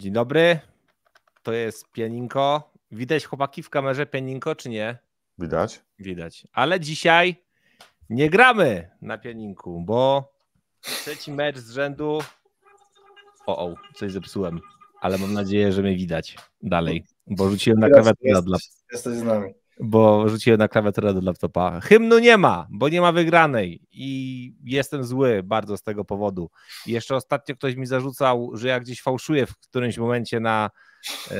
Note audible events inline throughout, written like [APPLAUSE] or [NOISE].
Dzień dobry. To jest Pianinko. Widać chłopaki w kamerze Pianinko, czy nie? Widać. Widać. Ale dzisiaj nie gramy na Pianinku, bo trzeci mecz z rzędu. O, o, coś zepsułem, ale mam nadzieję, że mnie widać dalej, bo rzuciłem na kawę dla. Jesteś z nami bo rzuciłem na klawiaturę do laptopa. Hymnu nie ma, bo nie ma wygranej i jestem zły bardzo z tego powodu. I jeszcze ostatnio ktoś mi zarzucał, że ja gdzieś fałszuję w którymś momencie na e,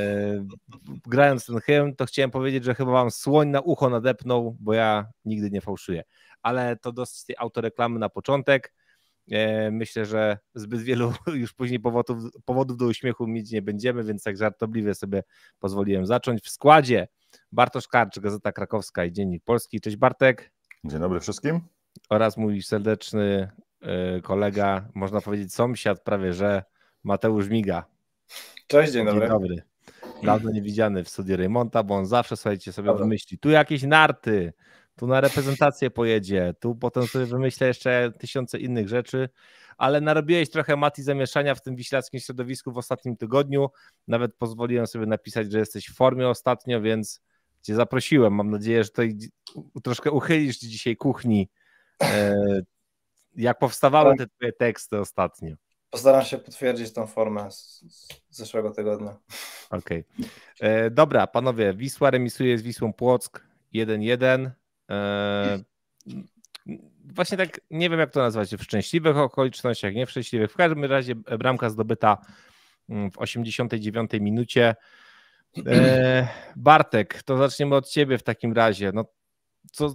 grając ten hymn, to chciałem powiedzieć, że chyba wam słoń na ucho nadepnął, bo ja nigdy nie fałszuję. Ale to dosyć tej autoreklamy na początek. E, myślę, że zbyt wielu [LAUGHS] już później powodów, powodów do uśmiechu mieć nie będziemy, więc tak żartobliwie sobie pozwoliłem zacząć. W składzie Bartosz Karcz, Gazeta Krakowska i Dziennik Polski. Cześć Bartek. Dzień dobry wszystkim. Oraz mój serdeczny e, kolega, można powiedzieć sąsiad prawie, że Mateusz Miga. Cześć, dzień dobry. Dawno dobry. Dawno niewidziany w studiu Rejmonta, bo on zawsze, słuchajcie sobie, Dobra. wymyśli tu jakieś narty, tu na reprezentację pojedzie, tu potem sobie wymyślę jeszcze tysiące innych rzeczy, ale narobiłeś trochę Mati zamieszania w tym wiślackim środowisku w ostatnim tygodniu. Nawet pozwoliłem sobie napisać, że jesteś w formie ostatnio, więc cię zaprosiłem. Mam nadzieję, że tutaj troszkę uchylisz dzisiaj kuchni, e, jak powstawały te twoje teksty ostatnio. Postaram się potwierdzić tą formę z, zeszłego tygodnia. Okej. Okay. E, dobra, panowie, Wisła remisuje z Wisłą Płock 1-1. E, właśnie tak, nie wiem jak to nazwać, w szczęśliwych okolicznościach, nie w szczęśliwych. W każdym razie bramka zdobyta mm, w 89 minucie. E, Bartek, to zaczniemy od ciebie w takim razie. No, co,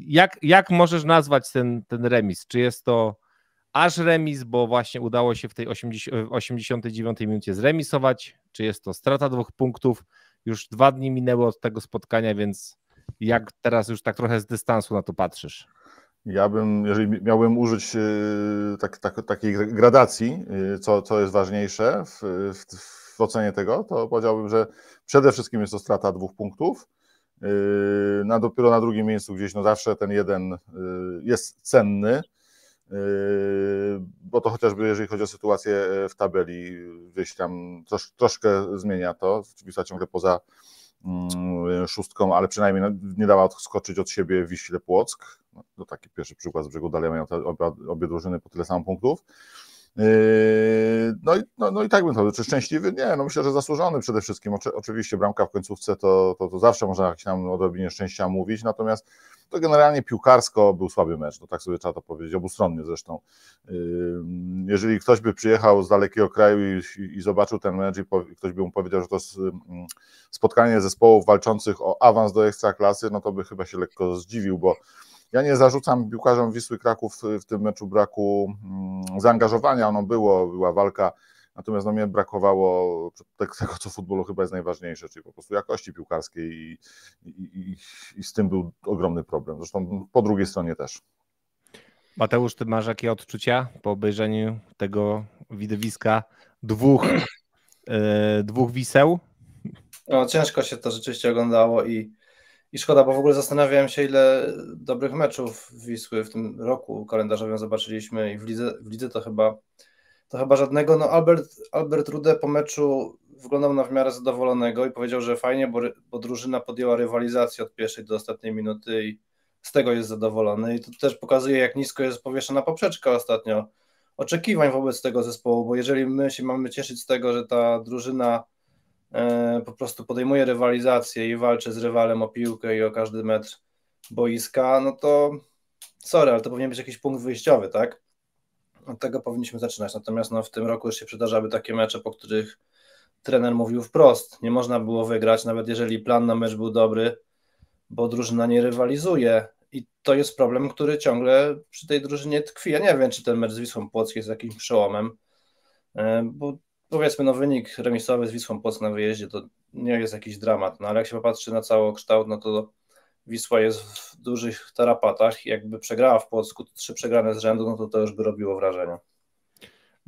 jak, jak możesz nazwać ten, ten remis? Czy jest to aż remis, bo właśnie udało się w tej 80, 89 minucie zremisować? Czy jest to strata dwóch punktów? Już dwa dni minęły od tego spotkania, więc jak teraz już tak trochę z dystansu na to patrzysz? Ja bym, jeżeli miałbym użyć y, tak, tak, takiej gradacji, y, co, co jest ważniejsze w, w, w, ocenie tego, to powiedziałbym, że przede wszystkim jest to strata dwóch punktów. Y, na, dopiero na drugim miejscu gdzieś, no zawsze ten jeden jest cenny, bo to chociażby jeżeli chodzi o sytuację e, w tabeli, gdzieś tam trosz, troszkę zmienia to. Oczywiście ciągle poza, Mm, szóstką, ale przynajmniej no, nie dała odskoczyć od siebie Wiśle Płock. No, to taki pierwszy przykład z brzegu, dalej mają te, obie, obie drużyny po tyle samo punktów. Yy, no i, no, no i tak bym to, czy szczęśliwy? Nie, no myślę, że zasłużony przede wszystkim. Oczy, oczywiście bramka w końcówce to, to, to zawsze można jakieś tam odrobinie szczęścia mówić, natomiast to generalnie piłkarsko był słaby mecz, no tak sobie trzeba to powiedzieć, obustronnie zresztą. Jeżeli ktoś by przyjechał z dalekiego kraju i, i zobaczył ten mecz i po, ktoś by mu powiedział, że to spotkanie zespołów walczących o awans do ekstraklasy, no to by chyba się lekko zdziwił, bo ja nie zarzucam piłkarzom Wisły Kraków w tym meczu braku zaangażowania, ono było, była walka Natomiast no, mnie brakowało tego, co w futbolu chyba jest najważniejsze, czyli po prostu jakości piłkarskiej i, i, i z tym był ogromny problem. Zresztą po drugiej stronie też. Mateusz, ty masz jakie odczucia po obejrzeniu tego widowiska dwóch, yy, dwóch wiseł? No, ciężko się to rzeczywiście oglądało i, i szkoda, bo w ogóle zastanawiałem się, ile dobrych meczów Wisły w tym roku kalendarzowym zobaczyliśmy i w lidze, w lidze to chyba to chyba żadnego. No Albert, Albert Rude po meczu wyglądał na w miarę zadowolonego i powiedział, że fajnie, bo, bo drużyna podjęła rywalizację od pierwszej do ostatniej minuty i z tego jest zadowolony. I to też pokazuje, jak nisko jest powieszona poprzeczka ostatnio oczekiwań wobec tego zespołu, bo jeżeli my się mamy cieszyć z tego, że ta drużyna e, po prostu podejmuje rywalizację i walczy z rywalem o piłkę i o każdy metr boiska, no to sorry, ale to powinien być jakiś punkt wyjściowy, tak? Od tego powinniśmy zaczynać. Natomiast no, w tym roku już się przydarzały takie mecze, po których trener mówił wprost, nie można było wygrać, nawet jeżeli plan na mecz był dobry, bo drużyna nie rywalizuje. I to jest problem, który ciągle przy tej drużynie tkwi. Ja nie wiem, czy ten mecz z Wisłą Płock jest jakimś przełomem, e, bo powiedzmy, no wynik remisowy z Wisłą Płock na wyjeździe to nie jest jakiś dramat, no ale jak się popatrzy na cały kształt, no to Wisła jest w dużych tarapatach. Jakby przegrała w Polsku trzy przegrane z rzędu, no to to już by robiło wrażenie.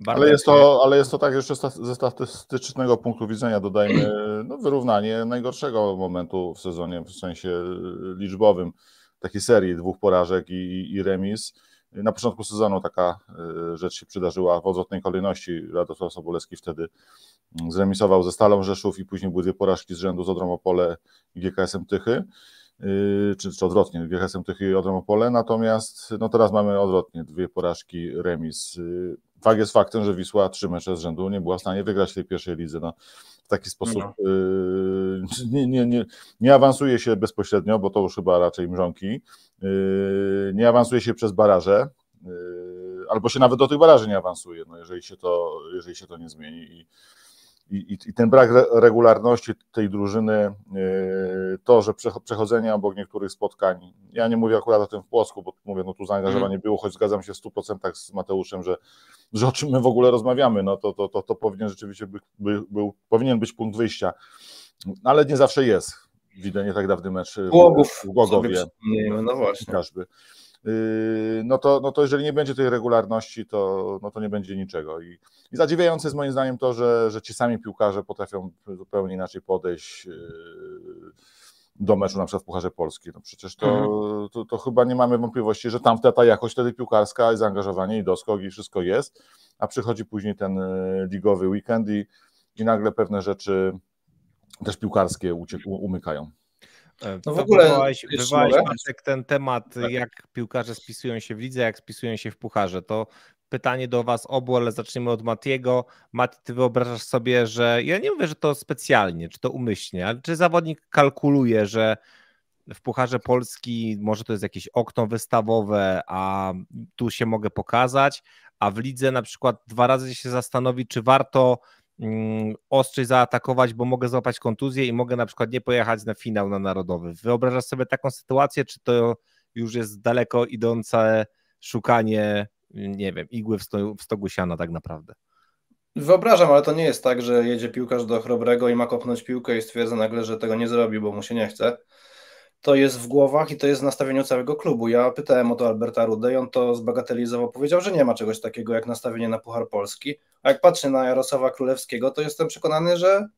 Ale jest, to, ale jest to tak jeszcze ze statystycznego punktu widzenia, dodajmy, [CLEARS THROAT] no, wyrównanie najgorszego momentu w sezonie, w sensie y, liczbowym, takiej serii dwóch porażek i, i remis. Na początku sezonu taka y, rzecz się przydarzyła w odwrotnej kolejności. Radosław Sobolewski wtedy mm, zremisował ze Stalą Rzeszów i później były dwie porażki z rzędu z Odrą i GKS-em Tychy. Y, czy, czy odwrotnie, GHS Tychy odrąbał pole, natomiast no teraz mamy odwrotnie, dwie porażki, remis. Y, fakt jest faktem, że Wisła trzy mecze z rzędu nie była w stanie wygrać tej pierwszej lidze. No, w taki sposób no. Y, nie, nie, nie, nie awansuje się bezpośrednio, bo to już chyba raczej mrzonki, nie awansuje się przez baraże, albo się nawet do tych baraży nie awansuje, no, jeżeli, się to, jeżeli się to nie zmieni. I, i, i, ten brak regularności tej drużyny, yy, to, że przechodzenie obok niektórych spotkań, ja nie mówię akurat o tym w Płocku, bo mówię, no tu zaangażowanie mhm. było, choć zgadzam się w 100% z Mateuszem, że, że o czym my w ogóle rozmawiamy, no to, to, to, to powinien rzeczywiście by, by, był, powinien być punkt wyjścia, ale nie zawsze jest. Widzę nie tak dawny mecz Głogów, w Głogowie. No właśnie. Yy, no to, no to jeżeli nie będzie tej regularności, to, no to nie będzie niczego. I, I zadziwiające jest moim zdaniem to, że, że ci sami piłkarze potrafią zupełnie inaczej podejść yy, do meczu na przykład w Pucharze Polski. No przecież to, mhm. to, to, chyba nie mamy wątpliwości, że tam ta jakość wtedy piłkarska i zaangażowanie i doskok i wszystko jest, a przychodzi później ten yy, ligowy weekend i, i nagle pewne rzeczy też piłkarskie umykają. E, no w ogóle wywołałeś, wywołałeś Maciek, ten temat, tak. jak piłkarze spisują się w lidze, jak spisują się w pucharze. To pytanie do was obu, ale zaczniemy od Matiego. Mati, ty wyobrażasz sobie, że ja nie mówię, że to specjalnie, czy to umyślnie, ale czy zawodnik kalkuluje, że w Pucharze Polski może to jest jakieś okno wystawowe, a tu się mogę pokazać, a w lidze na przykład dwa razy się zastanowi, czy warto Mm, ostrzej zaatakować, bo mogę złapać kontuzję i mogę na przykład nie pojechać na finał na narodowy. Wyobrażasz sobie taką sytuację, czy to już jest daleko idące szukanie, mm, nie wiem, igły w, sto, w stogu siana tak naprawdę? Wyobrażam, ale to nie jest tak, że jedzie piłkarz do chrobrego i ma kopnąć piłkę i stwierdza nagle, że tego nie zrobi, bo mu się nie chce to jest w głowach i to jest w nastawieniu całego klubu. Ja pytałem o to Alberta Rudę i on to zbagatelizował. Powiedział, że nie ma czegoś takiego jak nastawienie na Puchar Polski. A jak patrzę na Jarosława Królewskiego, to jestem przekonany, że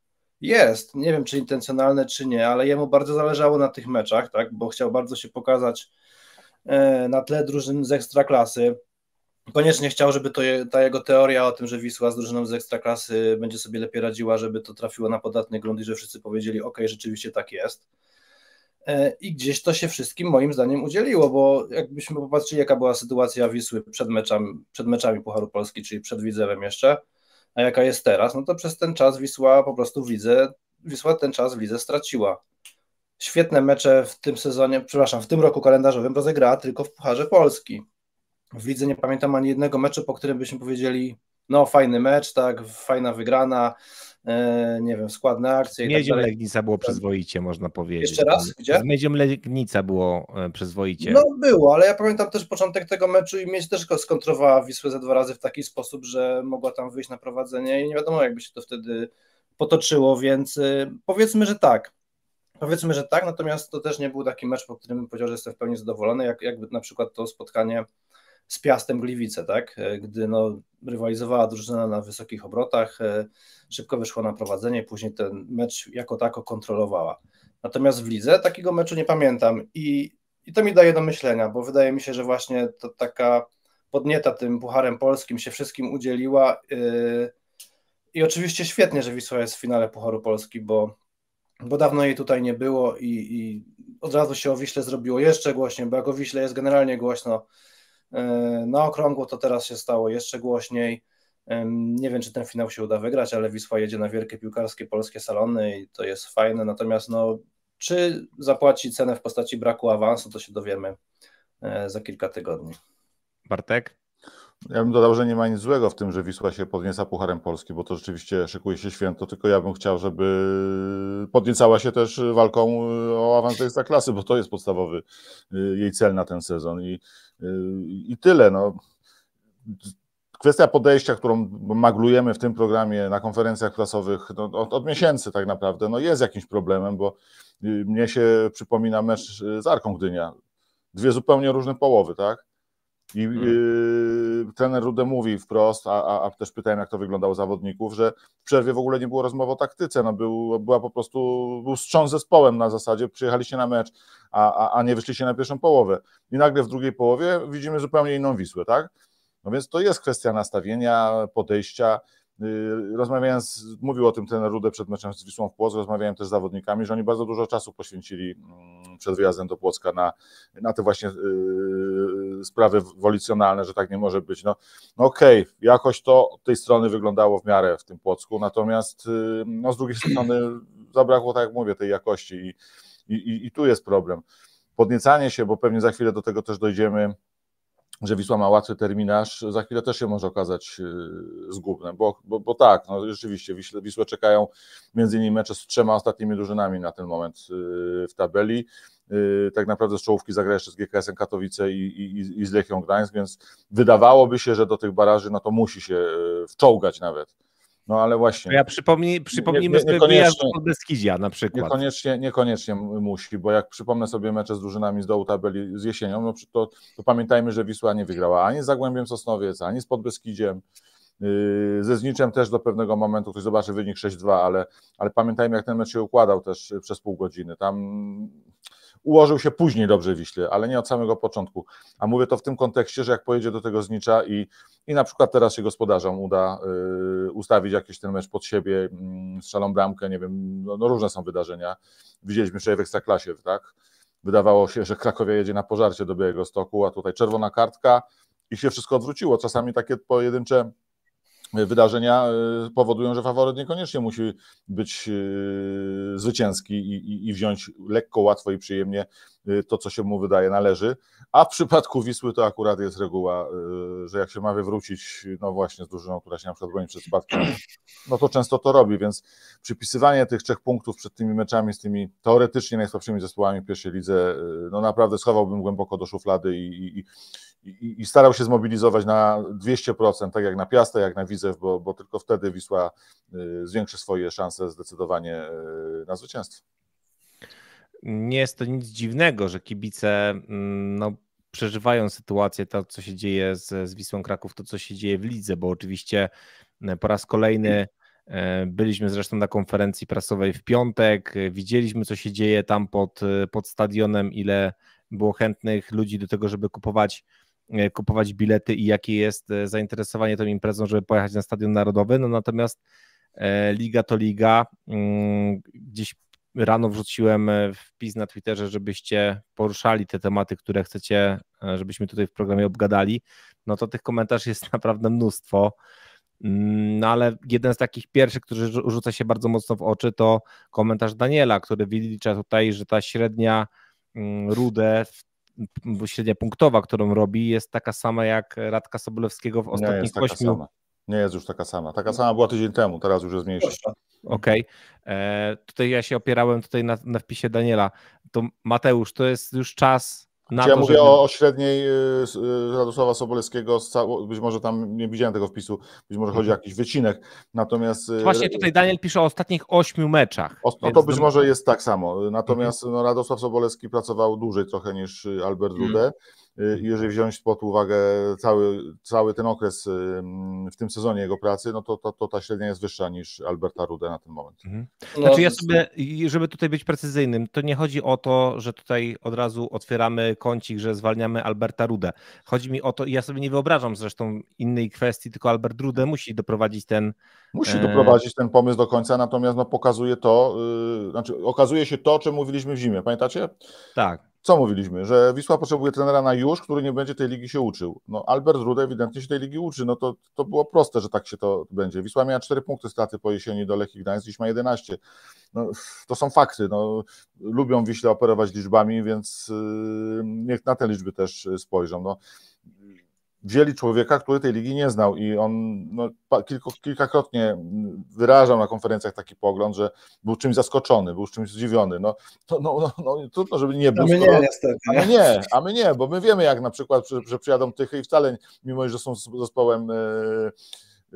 jest. Nie wiem, czy intencjonalne, czy nie, ale jemu bardzo zależało na tych meczach, tak? bo chciał bardzo się pokazać e, na tle drużyn z ekstraklasy. Koniecznie chciał, żeby to, ta jego teoria o tym, że Wisła z drużyną z ekstraklasy będzie sobie lepiej radziła, żeby to trafiło na podatny grunt i że wszyscy powiedzieli, ok, rzeczywiście tak jest E, I gdzieś to się wszystkim moim zdaniem udzieliło, bo jakbyśmy popatrzyli, jaka była sytuacja Wisły przed meczami, przed meczami Pucharu Polski, czyli przed Widzewem jeszcze, a jaka jest teraz, no to przez ten czas Wisła po prostu widzę, Wisła ten czas widzę straciła. Świetne mecze w tym sezonie, przepraszam, w tym roku kalendarzowym rozegrała tylko w Pucharze Polski. W lidze nie pamiętam ani jednego meczu, po którym byśmy powiedzieli, no fajny mecz, tak, fajna wygrana, E, nie wiem, skład na akcje. Z Miedziem tak Legnica było e, przyzwoicie, można powiedzieć. Jeszcze raz? Gdzie? Z Miedziem Legnica było e, przyzwoicie. No było, ale ja pamiętam też początek tego meczu i Miedź też skontrowała Wisłę za dwa razy w taki sposób, że mogła tam wyjść na prowadzenie i nie wiadomo jakby się to wtedy potoczyło, więc y, powiedzmy, że tak. Powiedzmy, że tak, natomiast to też nie był taki mecz, po którym powiedział, że jestem w pełni zadowolony, jak, jakby na przykład to spotkanie z Piastem Gliwice, tak? E, gdy no, rywalizowała drużyna na wysokich obrotach, e, szybko wyszło na prowadzenie, później ten mecz jako tako kontrolowała. Natomiast w lidze takiego meczu nie pamiętam i, i to mi daje do myślenia, bo wydaje mi się, że właśnie to taka podnieta tym Pucharem Polskim się wszystkim udzieliła e, i oczywiście świetnie, że Wisła jest w finale Pucharu Polski, bo, bo dawno jej tutaj nie było i, i od razu się o Wiśle zrobiło jeszcze głośniej, bo jak o Wiśle jest generalnie głośno, E, na okrągło to teraz się stało jeszcze głośniej. Nie wiem, czy ten finał się uda wygrać, ale Wisła jedzie na wielkie piłkarskie polskie salony i to jest fajne. Natomiast no, czy zapłaci cenę w postaci braku awansu, to się dowiemy e, za kilka tygodni. Bartek? Ja bym dodał, że nie ma nic złego w tym, że Wisła się podnieca Pucharem Polski, bo to rzeczywiście szykuje się święto, tylko ja bym chciał, żeby podniecała się też walką e, o awans do klasy, bo to jest podstawowy e, jej cel na ten sezon i, e, i tyle. No. Kwestia podejścia, którą maglujemy w tym programie na konferencjach prasowych no, od, od miesięcy tak naprawdę, no jest jakimś problemem, bo mnie się przypomina mecz z Arką Gdynia. Dwie zupełnie różne połowy, tak? I yy, mhm. trener Rude mówi wprost, a, a, a, też pytałem, jak to wyglądało zawodników, że w przerwie w ogóle nie było rozmowy o taktyce. No był, była po prostu był wstrząs zespołem na zasadzie, przyjechaliście na mecz, a, a, nie wyszliście na pierwszą połowę. I nagle w drugiej połowie widzimy zupełnie inną Wisłę, tak? No więc to jest kwestia nastawienia, podejścia. Y, rozmawiałem, z, mówił o tym ten Rudę przed meczem z Wisłą w Płoc, rozmawiałem też z zawodnikami, że oni bardzo dużo czasu poświęcili mm, przed wyjazdem do Płocka na, na te właśnie yy, sprawy wolicjonalne, że tak nie może być. No, no okej, okay, jakoś to od tej strony wyglądało w miarę w tym Płocku, natomiast yy, no, z drugiej strony zabrakło, tak jak mówię, tej jakości i, i, i tu jest problem. Podniecanie się, bo pewnie za chwilę do tego też dojdziemy, że Wisła ma łatwy terminarz, za chwilę też się może okazać y, zgubne, bo, bo, bo tak, no rzeczywiście Wisłę, czekają między innymi mecze z trzema ostatnimi drużynami na ten moment y, w tabeli. Y, tak naprawdę z czołówki zagra jeszcze z GKS-em Katowice i, i, i z Lechią Gdańsk, więc wydawałoby się, że do tych baraży no to musi się wczołgać nawet no ale właśnie. Ja przypomnij, przypomnijmy nie, nie, sobie wyjazd na przykład. Niekoniecznie, niekoniecznie musi, bo jak przypomnę sobie mecze z drużynami z dołu tabeli z jesienią, no to, to pamiętajmy, że Wisła nie wygrała ani z Zagłębiem Sosnowiec, ani z Podbeskidziem. Yy, ze Zniczem też do pewnego momentu ktoś zobaczy wynik 6-2, ale, ale pamiętajmy, jak ten mecz się układał też przez pół godziny. Tam ułożył się później dobrze Wiśle, ale nie od samego początku. A mówię to w tym kontekście, że jak pojedzie do tego Znicza i, i na przykład teraz się gospodarzom uda y, ustawić jakiś ten mecz pod siebie, y, strzelą bramkę, nie wiem, no, no, różne są wydarzenia. Widzieliśmy wczoraj w Ekstraklasie, tak? Wydawało się, że Krakowie jedzie na pożarcie do Białego Stoku, a tutaj czerwona kartka i się wszystko odwróciło. Czasami takie pojedyncze wydarzenia y, powodują, że faworyt niekoniecznie musi być y, zwycięski i, i, i, wziąć lekko, łatwo i przyjemnie y, to, co się mu wydaje należy. A w przypadku Wisły to akurat jest reguła, że jak się ma wywrócić, no właśnie z drużyną, która się na przykład broni przed spadkiem, no to często to robi, więc przypisywanie tych trzech punktów przed tymi meczami z tymi teoretycznie najsłabszymi zespołami w pierwszej lidze, no naprawdę schowałbym głęboko do szuflady i, i i, i, starał się zmobilizować na 200%, tak jak na Piastę, jak na Widzew, bo, bo tylko wtedy Wisła y, zwiększy swoje szanse zdecydowanie y, na zwycięstwo. Nie jest to nic dziwnego, że kibice mm, no, przeżywają sytuację, to co się dzieje z, z Wisłą Kraków, to co się dzieje w lidze, bo oczywiście y, po raz kolejny byliśmy zresztą na konferencji prasowej w piątek, widzieliśmy co się dzieje tam pod, pod stadionem, ile było chętnych ludzi do tego, żeby kupować E, kupować bilety i jakie jest e, zainteresowanie tą imprezą, żeby pojechać na Stadion Narodowy. No natomiast e, liga to liga. Mm, gdzieś rano wrzuciłem wpis na Twitterze, żebyście poruszali te tematy, które chcecie, żebyśmy tutaj w programie obgadali. No to tych komentarzy jest [LAUGHS] naprawdę mnóstwo. Mm, no ale jeden z takich pierwszych, który rzuca się bardzo mocno w oczy, to komentarz Daniela, który wylicza tutaj, że ta średnia mm, rudę w średnia punktowa, którą robi, jest taka sama jak Radka Sobolewskiego w ostatnich nie ośmiu. Sama. Nie jest już taka sama. Taka sama była tydzień temu, teraz już jest mniejsza. Okej. Okay. E, tutaj ja się opierałem tutaj na, na wpisie Daniela. To Mateusz, to jest już czas na Czy ja mówię żeby... o, o, średniej y, y, Radosława Sobolewskiego, być może tam nie widziałem tego wpisu, być może chodzi o jakiś wycinek, natomiast... Y, Właśnie tutaj Daniel pisze o ostatnich ośmiu meczach. O, no to być do... No- może jest tak samo, natomiast mhm. no, Radosław Sobolewski pracował dłużej trochę niż Albert mhm. Rudę. Y, jeżeli wziąć pod uwagę cały, cały ten okres y, w tym sezonie jego pracy, no to, to, to ta średnia jest wyższa niż Alberta Rude na ten moment. Mhm. No, znaczy ja sobie, żeby tutaj być precyzyjnym, to nie chodzi o to, że tutaj od razu otwieramy kącik, że zwalniamy Alberta Rude. Chodzi mi o to, ja sobie nie wyobrażam zresztą innej kwestii, tylko Albert Rude musi doprowadzić ten... Musi e, doprowadzić ten pomysł do końca, natomiast no pokazuje to, yy, znaczy okazuje się to, o czym mówiliśmy w zimie, pamiętacie? Tak co mówiliśmy? Że Wisła potrzebuje trenera na już, który nie będzie tej ligi się uczył. No Albert Rude ewidentnie się tej ligi uczy, no to, to było proste, że tak się to będzie. Wisła miała 4 punkty straty po jesieni do Lechii Gdańsk, dziś ma 11. No, to są fakty, no, lubią Wiśle operować liczbami, więc yy, niech na te liczby też spojrzą. No, wzięli człowieka, który tej ligi nie znał i on no, kilku, kilkakrotnie wyrażał na konferencjach taki pogląd, że był czymś zaskoczony, był czymś zdziwiony. No, to, no, no, no trudno, żeby nie był. A my skoro... nie, niestety. A my nie, a my nie, bo my wiemy jak na przykład, że, przyjadą Tychy i wcale, mimo że są zespołem yy,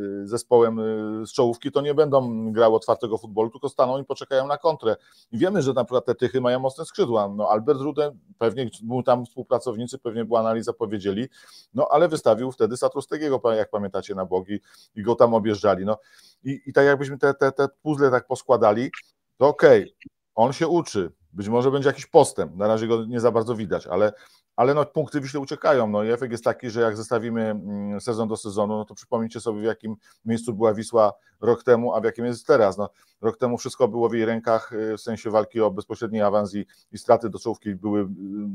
Y, zespołem y, z czołówki, to nie będą grały otwartego futbolu, tylko staną i poczekają na kontrę. I wiemy, że na przykład te tychy mają mocne skrzydła. No Albert Rudę pewnie był tam współpracownicy, pewnie była analiza, powiedzieli, no ale wystawił wtedy Satrustegiego, jak pamiętacie, na bogi i go tam objeżdżali. No i, i tak jakbyśmy te, te, te puzzle tak poskładali, to okej, okay, on się uczy, być może będzie jakiś postęp, na razie go nie za bardzo widać, ale ale no, punkty wyśle uciekają. No i efekt jest taki, że jak zestawimy mm, sezon do sezonu, no to przypomnijcie sobie, w jakim miejscu była Wisła rok temu, a w jakim jest teraz. No, rok temu wszystko było w jej rękach, y, w sensie walki o bezpośredni awans i, i straty do czołówki były y,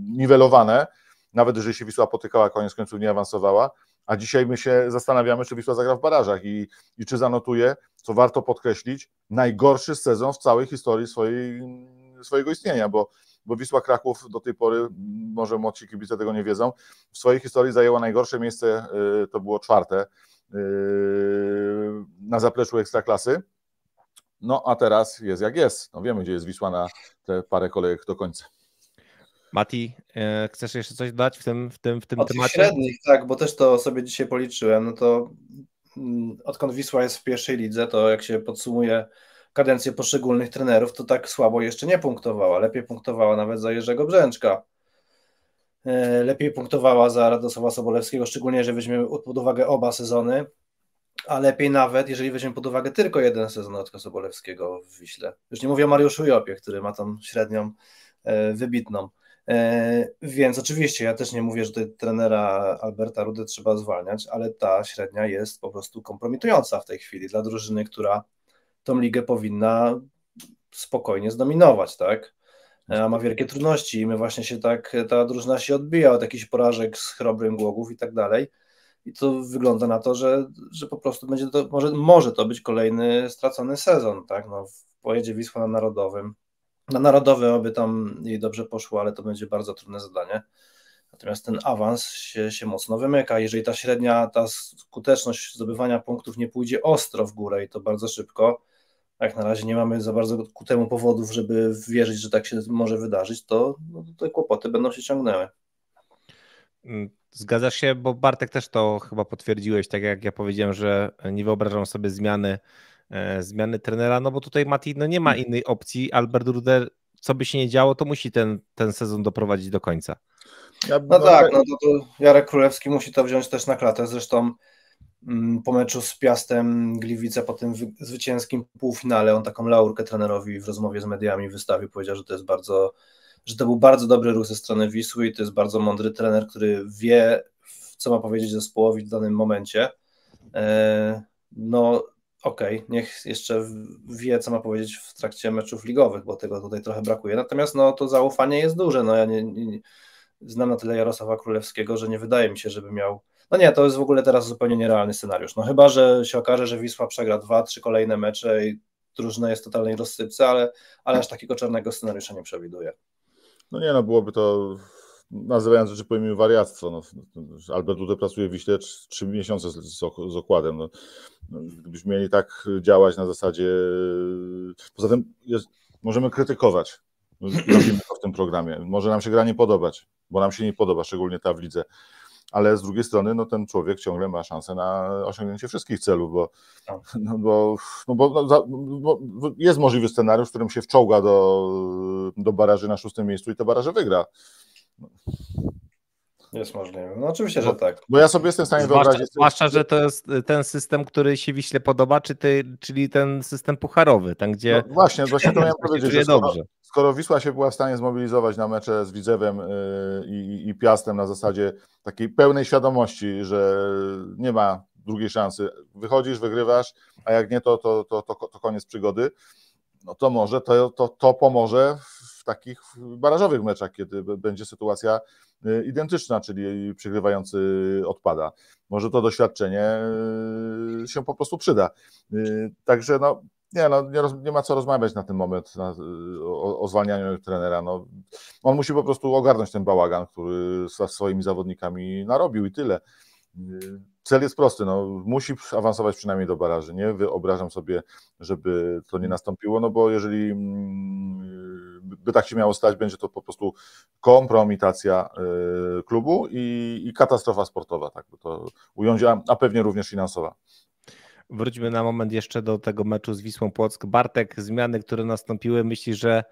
niwelowane, nawet jeżeli się Wisła potykała, koniec końców nie awansowała. A dzisiaj my się zastanawiamy, czy Wisła zagra w barażach i, i czy zanotuje, co warto podkreślić, najgorszy sezon w całej historii swojej, mm, swojego istnienia, bo bo Wisła Kraków do tej pory, może młodsi kibice tego nie wiedzą, w swojej historii zajęła najgorsze miejsce, y, to było czwarte y, na zapleczu Ekstraklasy. No a teraz jest jak jest. No wiemy, gdzie jest Wisła na te parę kolejek do końca. Mati, e, chcesz jeszcze coś dodać w tym, w tym, w tym od temacie? średnich, tak, bo też to sobie dzisiaj policzyłem, no to mm, odkąd Wisła jest w pierwszej lidze, to jak się podsumuje kadencje poszczególnych trenerów, to tak słabo jeszcze nie punktowała. Lepiej punktowała nawet za Jerzego Brzęczka. E, lepiej punktowała za Radosława Sobolewskiego, szczególnie jeżeli weźmiemy pod uwagę oba sezony, a lepiej nawet, jeżeli weźmiemy pod uwagę tylko jeden sezon Radka Sobolewskiego w Wiśle. Już nie mówię o Mariuszu Jopie, który ma tam średnią e, wybitną. E, więc oczywiście ja też nie mówię, że trenera Alberta Rudę trzeba zwalniać, ale ta średnia jest po prostu kompromitująca w tej chwili dla drużyny, która tą ligę powinna spokojnie zdominować, tak? A e, ma wielkie trudności i my właśnie się tak, ta drużyna się odbija od jakichś porażek z chrobrym głogów i tak dalej. I to wygląda na to, że, że po prostu będzie to, może, może to być kolejny stracony sezon, tak? No, pojedzie Wisła na Narodowym. Na Narodowy oby tam jej dobrze poszło, ale to będzie bardzo trudne zadanie. Natomiast ten awans się, się mocno wymyka. Jeżeli ta średnia, ta skuteczność zdobywania punktów nie pójdzie ostro w górę i to bardzo szybko, jak na razie nie mamy za bardzo ku temu powodów, żeby wierzyć, że tak się może wydarzyć, to no, te kłopoty będą się ciągnęły. Mm, zgadzasz się, bo Bartek też to chyba potwierdziłeś, tak jak ja powiedziałem, że nie wyobrażam sobie zmiany, e, zmiany trenera, no bo tutaj Mati no nie ma hmm. innej opcji. Albert Ruder, co by się nie działo, to musi ten, ten sezon doprowadzić do końca. Ja, no, tak, no to, to Jarek Królewski musi to wziąć też na klatę, zresztą Mm, po meczu z Piastem Gliwice po tym zwycięskim półfinale on taką laurkę trenerowi w rozmowie z mediami wystawił, powiedział, że to jest bardzo, że to był bardzo dobry ruch ze strony Wisły i to jest bardzo mądry trener, który wie, co ma powiedzieć zespołowi w danym momencie. E, no okej, okay, niech jeszcze wie, co ma powiedzieć w trakcie meczów ligowych, bo tego tutaj trochę brakuje. Natomiast no, to zaufanie jest duże. No, ja nie, nie znam na tyle Jarosława Królewskiego, że nie wydaje mi się, żeby miał no nie, to jest w ogóle teraz zupełnie nierealny scenariusz. No chyba, że się okaże, że Wisła przegra dwa, trzy kolejne mecze i drużyna jest totalnej rozsypce, ale, ale aż takiego czarnego scenariusza nie przewiduję. No nie, no byłoby to nazywając rzeczy po imieniu wariactwo. No, Albert Duda pracuje w Wiśle trzy miesiące z, z okładem. No, no, gdybyśmy mieli tak działać na zasadzie... Poza tym jest, możemy krytykować. No, robimy to w tym programie. Może nam się gra nie podobać, bo nam się nie podoba, szczególnie ta w lidze ale z drugiej strony no, ten człowiek ciągle ma szansę na osiągnięcie wszystkich celów, bo, tak. no, bo, no, bo, no, za, bo jest możliwy scenariusz, w którym się wczołga do, do baraży na szóstym miejscu i te baraże wygra. Jest możliwe. No oczywiście, że tak. Bo ja sobie jestem w stanie zwłaszcza, wyobrazić. Zwłaszcza, że to jest ten system, który się Wiśle podoba, czy ty, czyli ten system pucharowy, tam gdzie. No właśnie, właśnie to miałem powiedzieć. Że skoro, dobrze skoro Wisła się była w stanie zmobilizować na mecze z Widzewem y, i, i Piastem na zasadzie takiej pełnej świadomości, że nie ma drugiej szansy, wychodzisz, wygrywasz, a jak nie, to, to, to, to, koniec przygody, no to może to, to, to pomoże w takich barażowych meczach, kiedy będzie sytuacja y, identyczna, czyli przegrywający odpada. Może to doświadczenie y, się po prostu przyda. Także no, nie, no, nie, roz, nie, ma co rozmawiać na ten moment na, o, o, zwalnianiu trenera. No, on musi po prostu ogarnąć ten bałagan, który z swoimi zawodnikami narobił i tyle. Cel jest prosty, no, musi awansować przynajmniej do baraży. Nie wyobrażam sobie, żeby to nie nastąpiło, no bo jeżeli mm, by tak się miało stać, będzie to po prostu kompromitacja y, klubu i, i katastrofa sportowa, tak by to ująć, a pewnie również finansowa. Wróćmy na moment jeszcze do tego meczu z Wisłą Płock. Bartek, zmiany, które nastąpiły, myśli, że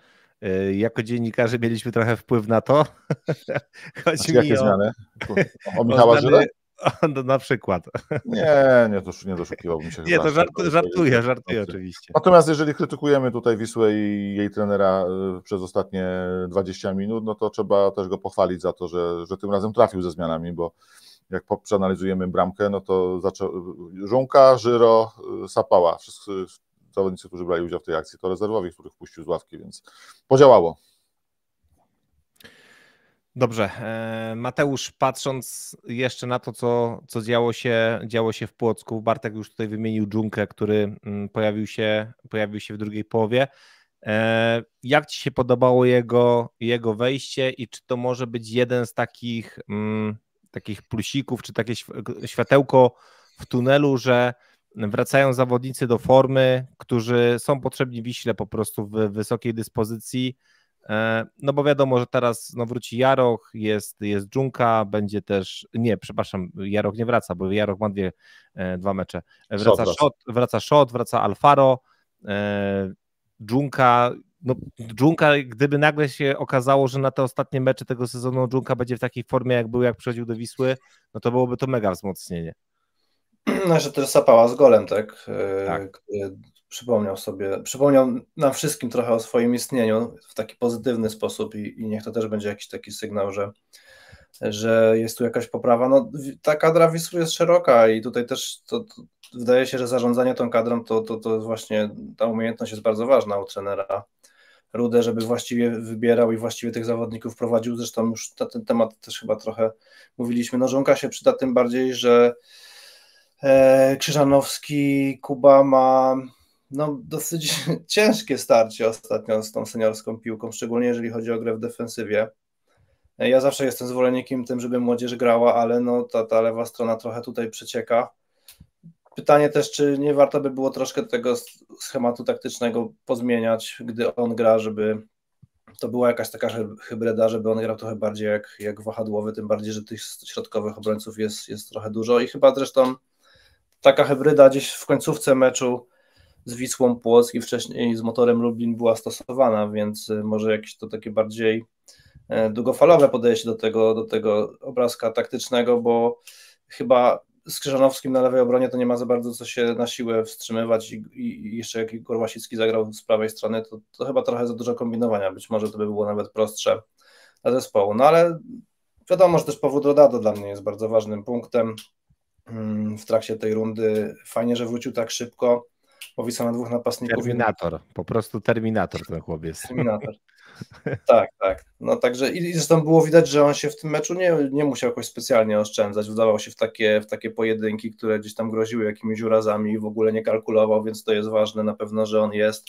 y, jako dziennikarze mieliśmy trochę wpływ na to? [LAUGHS] Chodzi znaczy, mi. jakie o... zmiany? [LAUGHS] O Michała Żyle? [LAUGHS] No, na przykład. Nie, nie, to, nie doszukiwałbym się. Nie, to żart, żartuję, żartuję oczywiście. Natomiast jeżeli krytykujemy tutaj Wisłę i jej trenera y, przez ostatnie 20 minut, no to trzeba też go pochwalić za to, że, że tym razem trafił ze zmianami, bo jak przeanalizujemy bramkę, no to zaczę... Żunka, Żyro, y, Sapała, wszyscy zawodnicy, którzy brali udział w tej akcji, to rezerwowi, których puścił z ławki, więc podziałało. Dobrze. E, Mateusz, patrząc jeszcze na to, co, co działo, się, działo się w Płocku, Bartek już tutaj wymienił dżunkę, który mm, pojawił się, pojawił się w drugiej połowie. E, jak Ci się podobało jego, jego wejście i czy to może być jeden z takich mm, takich plusików, czy takie światełko w tunelu, że wracają zawodnicy do formy, którzy są potrzebni Wiśle po prostu w wysokiej dyspozycji. E, no bo wiadomo, że teraz no, wróci Jaroch, jest, jest Dżunka, będzie też, nie, przepraszam, Jaroch nie wraca, bo Jaroch ma dwie, e, dwa mecze. E, wraca Shot, wraca, Shot, wraca Alfaro, Dżunka no, Dżunka, gdyby nagle się okazało, że na te ostatnie mecze tego sezonu Dżunka będzie w takiej formie, jak był, jak przychodził do Wisły, no to byłoby to mega wzmocnienie. [CLEARS THROAT] No, że też Sapała z golem, tak? E, tak. Przypomniał sobie, przypomniał nam wszystkim trochę o swoim istnieniu w taki pozytywny sposób i, i niech to też będzie jakiś taki sygnał, że, że jest tu jakaś poprawa. No, ta kadra Wisły jest szeroka i tutaj też to, to wydaje się, że zarządzanie tą kadrą to, to, to właśnie ta umiejętność jest bardzo ważna u trenera Rudę, żeby właściwie wybierał i właściwie tych zawodników prowadził. Zresztą już na ten temat też chyba trochę mówiliśmy. No Żonka się przyda tym bardziej, że e, Krzyżanowski, Kuba ma no, dosyć [LAUGHS] ciężkie starcie ostatnio z tą seniorską piłką, szczególnie jeżeli chodzi o grę w defensywie. E, ja zawsze jestem zwolennikiem tym, żeby młodzież grała, ale no, ta, ta lewa strona trochę tutaj przecieka. Pytanie też, czy nie warto by było troszkę tego schematu taktycznego pozmieniać, gdy on gra, żeby to była jakaś taka hybryda, żeby on grał trochę bardziej jak, jak wahadłowy, tym bardziej, że tych środkowych obrońców jest, jest trochę dużo i chyba zresztą taka hybryda gdzieś w końcówce meczu z Wisłą Płock i wcześniej z Motorem Lublin była stosowana, więc y, może jakieś to takie bardziej e, długofalowe podejście do tego, do tego obrazka taktycznego, bo chyba z Krzyżanowskim na lewej obronie to nie ma za bardzo co się na siłę wstrzymywać i, i jeszcze jak Gorłasicki zagrał z prawej strony, to, to chyba trochę za dużo kombinowania, być może to by było nawet prostsze dla zespołu, no ale wiadomo, że też powód Rodado dla mnie jest bardzo ważnym punktem mm, w trakcie tej rundy, fajnie, że wrócił tak szybko, Powisa na dwóch napastników. Terminator, po prostu terminator ten chłopiec. Terminator. Tak, tak. No także i zresztą było widać, że on się w tym meczu nie, nie musiał jakoś specjalnie oszczędzać. Wdawał się w takie, w takie pojedynki, które gdzieś tam groziły jakimiś urazami i w ogóle nie kalkulował, więc to jest ważne na pewno, że on jest.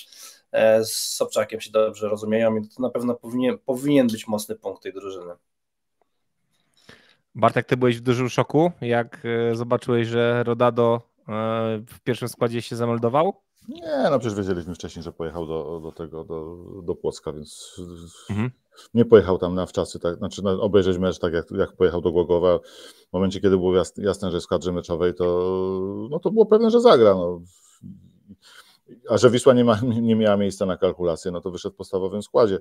E, z Sobczakiem się dobrze rozumieją i to na pewno powinien, powinien być mocny punkt tej drużyny. Bartek, ty byłeś w dużym szoku, jak e, zobaczyłeś, że Rodado e, w pierwszym składzie się zameldował? Nie, no przecież wiedzieliśmy wcześniej, że pojechał do, do tego, do, do Płocka, więc mhm. nie pojechał tam na wczasy, tak, znaczy no, obejrzeć mecz tak jak, jak pojechał do Głogowa. W momencie, kiedy było jasne, że jest w kadrze meczowej, to, no, to było pewne, że zagra. No a że Wisła nie, ma, [LAUGHS] nie miała miejsca na kalkulację, no to wyszedł w podstawowym składzie.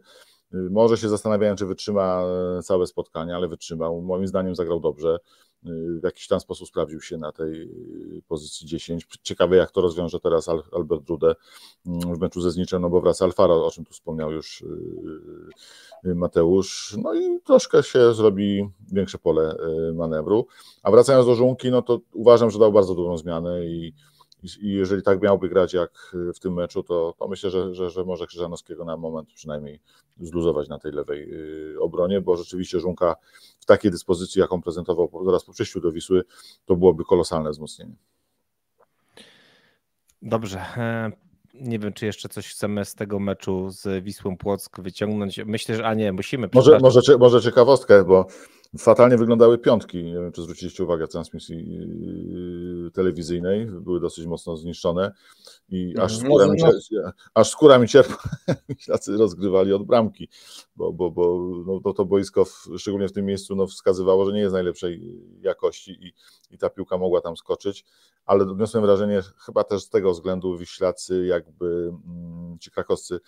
Może się zastanawiałem, czy wytrzyma e, całe spotkanie, ale wytrzymał. Moim zdaniem zagrał dobrze. E, w jakiś tam sposób sprawdził się na tej e, pozycji 10. Ciekawe, jak to rozwiąże teraz Albert Rude mm, w meczu ze Zniczem, no bo wraca Alfaro, o czym tu wspomniał już Mateusz. No i troszkę się zrobi większe pole manewru. A wracając do Żunki, no to uważam, że dał bardzo dobrą zmianę i i jeżeli tak miałby grać jak y, w tym meczu, to, to myślę, że, że, że może Krzyżanowskiego na moment przynajmniej zluzować na tej lewej y, obronie, bo rzeczywiście Żunka w takiej dyspozycji, jaką prezentował zaraz po przejściu do Wisły, to byłoby kolosalne wzmocnienie. Dobrze. E, nie wiem, czy jeszcze coś chcemy z tego meczu z Wisłą Płock wyciągnąć. Myślę, że a nie, musimy. Może, może, może ciekawostkę, bo Fatalnie wyglądały piątki. Nie wiem, czy zwróciliście uwagę transmisji yy, telewizyjnej. Były dosyć mocno zniszczone i aż mhm. skóra mi, no, no. aż skóra mi cierpła. [LAUGHS] Ślacy rozgrywali od bramki, bo, bo, bo no, to, to boisko, w, szczególnie w tym miejscu, no, wskazywało, że nie jest najlepszej jakości i, i ta piłka mogła tam skoczyć. Ale odniosłem wrażenie, chyba też z tego względu, Wiślacy, jakby mm, ci krakowscy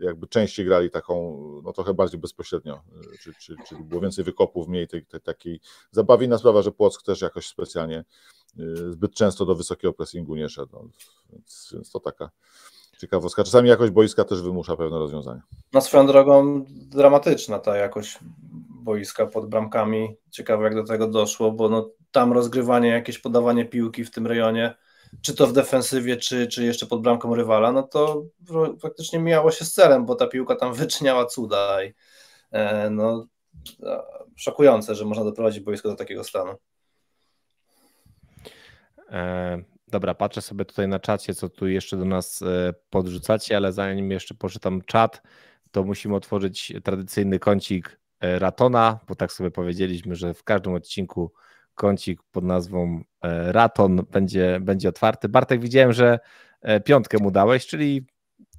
jakby częściej grali taką, no trochę bardziej bezpośrednio, e, czyli czy, czy było więcej wykopów, mniej tej, tej takiej zabawi. Na sprawa, że Płock też jakoś specjalnie e, zbyt często do wysokiego pressingu nie szedł, no, więc, więc to taka ciekawostka. Czasami jakość boiska też wymusza pewne rozwiązania. No swoją drogą dramatyczna ta jakość boiska pod bramkami. Ciekawe jak do tego doszło, bo no, tam rozgrywanie, jakieś podawanie piłki w tym rejonie czy to w defensywie, czy, czy jeszcze pod bramką rywala, no to faktycznie mijało się z celem, bo ta piłka tam [LAUGHS] wyczyniała cuda i e, no, szokujące, że można doprowadzić boisko do takiego stanu. E, dobra, patrzę sobie tutaj na czacie, co tu jeszcze do nas e, podrzucacie, ale zanim jeszcze poczytam czat, to musimy otworzyć tradycyjny kącik e, Ratona, bo tak sobie powiedzieliśmy, że w każdym odcinku kącik pod nazwą e, Raton będzie, będzie otwarty. Bartek, widziałem, że e, piątkę mu dałeś, czyli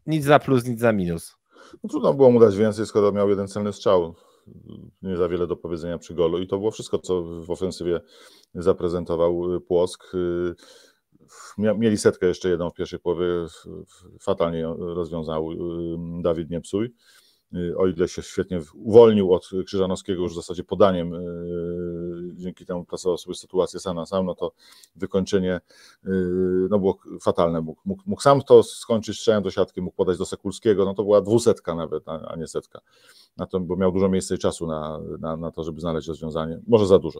nic za plus, nic za minus. No trudno było mu dać więcej, skoro miał jeden celny strzał. Nie za wiele do powiedzenia przy golu i to było wszystko, co w ofensywie zaprezentował y, Płosk. Y, mieli setkę jeszcze jedną w pierwszej połowie, fatalnie rozwiązał y, Dawid Niepsuj o ile się świetnie uwolnił od Krzyżanowskiego już w zasadzie podaniem dzięki temu pracował sobie sytuację sam na sam, no to wykończenie yy, no było fatalne. Mógł, mógł, mógł sam to skończyć strzelając do siatki, mógł podać do Sekulskiego, no to była dwusetka nawet, a, a nie setka. Na to, bo miał dużo miejsca i czasu na, na, na to, żeby znaleźć rozwiązanie. Może za dużo.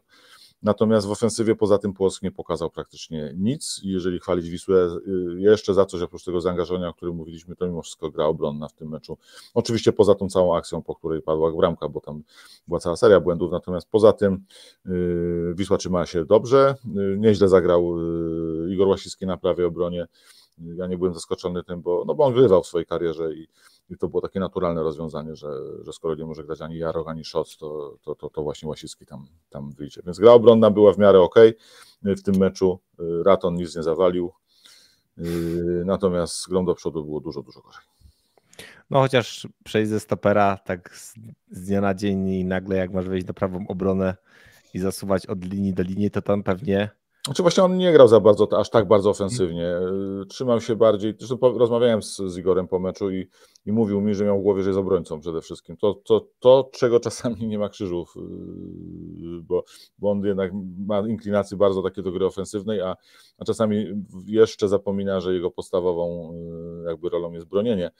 Natomiast w ofensywie poza tym Płock nie pokazał praktycznie nic. jeżeli chwalić Wisłę y, jeszcze za coś, oprócz tego zaangażowania, o którym mówiliśmy, to mimo wszystko gra obronna w tym meczu. Oczywiście poza tą całą akcją, po której padła bramka, bo tam była cała seria błędów. Natomiast poza tym y, Wisła trzymała się dobrze. Y, nieźle zagrał Igor Łasicki na prawej obronie. Ja nie byłem zaskoczony tym, bo, no bo on grywał w swojej karierze i i to było takie naturalne rozwiązanie, że, że skoro nie może grać ani Jarok, ani Szoc, to, to, to, to właśnie Łasicki tam, tam wyjdzie. Więc gra obronna była w miarę ok w tym meczu. Y, Raton nic nie zawalił, y, natomiast z grą do przodu było dużo, dużo gorzej. No chociaż przejść ze stopera tak z, z dnia na dzień i nagle jak masz wejść na prawą obronę i zasuwać od linii do linii, to tam pewnie czy znaczy właśnie on nie grał za bardzo, aż tak bardzo ofensywnie. Mhm. Y, trzymał się bardziej. Zresztą rozmawiałem z, z Igorem po meczu i, i mówił mi, że miał w głowie, że jest obrońcą przede wszystkim. To, to, to czego czasami nie ma krzyżów, y, bo, bo on jednak ma inklinacje bardzo takie do gry ofensywnej, a, a czasami jeszcze zapomina, że jego podstawową y, jakby rolą jest bronienie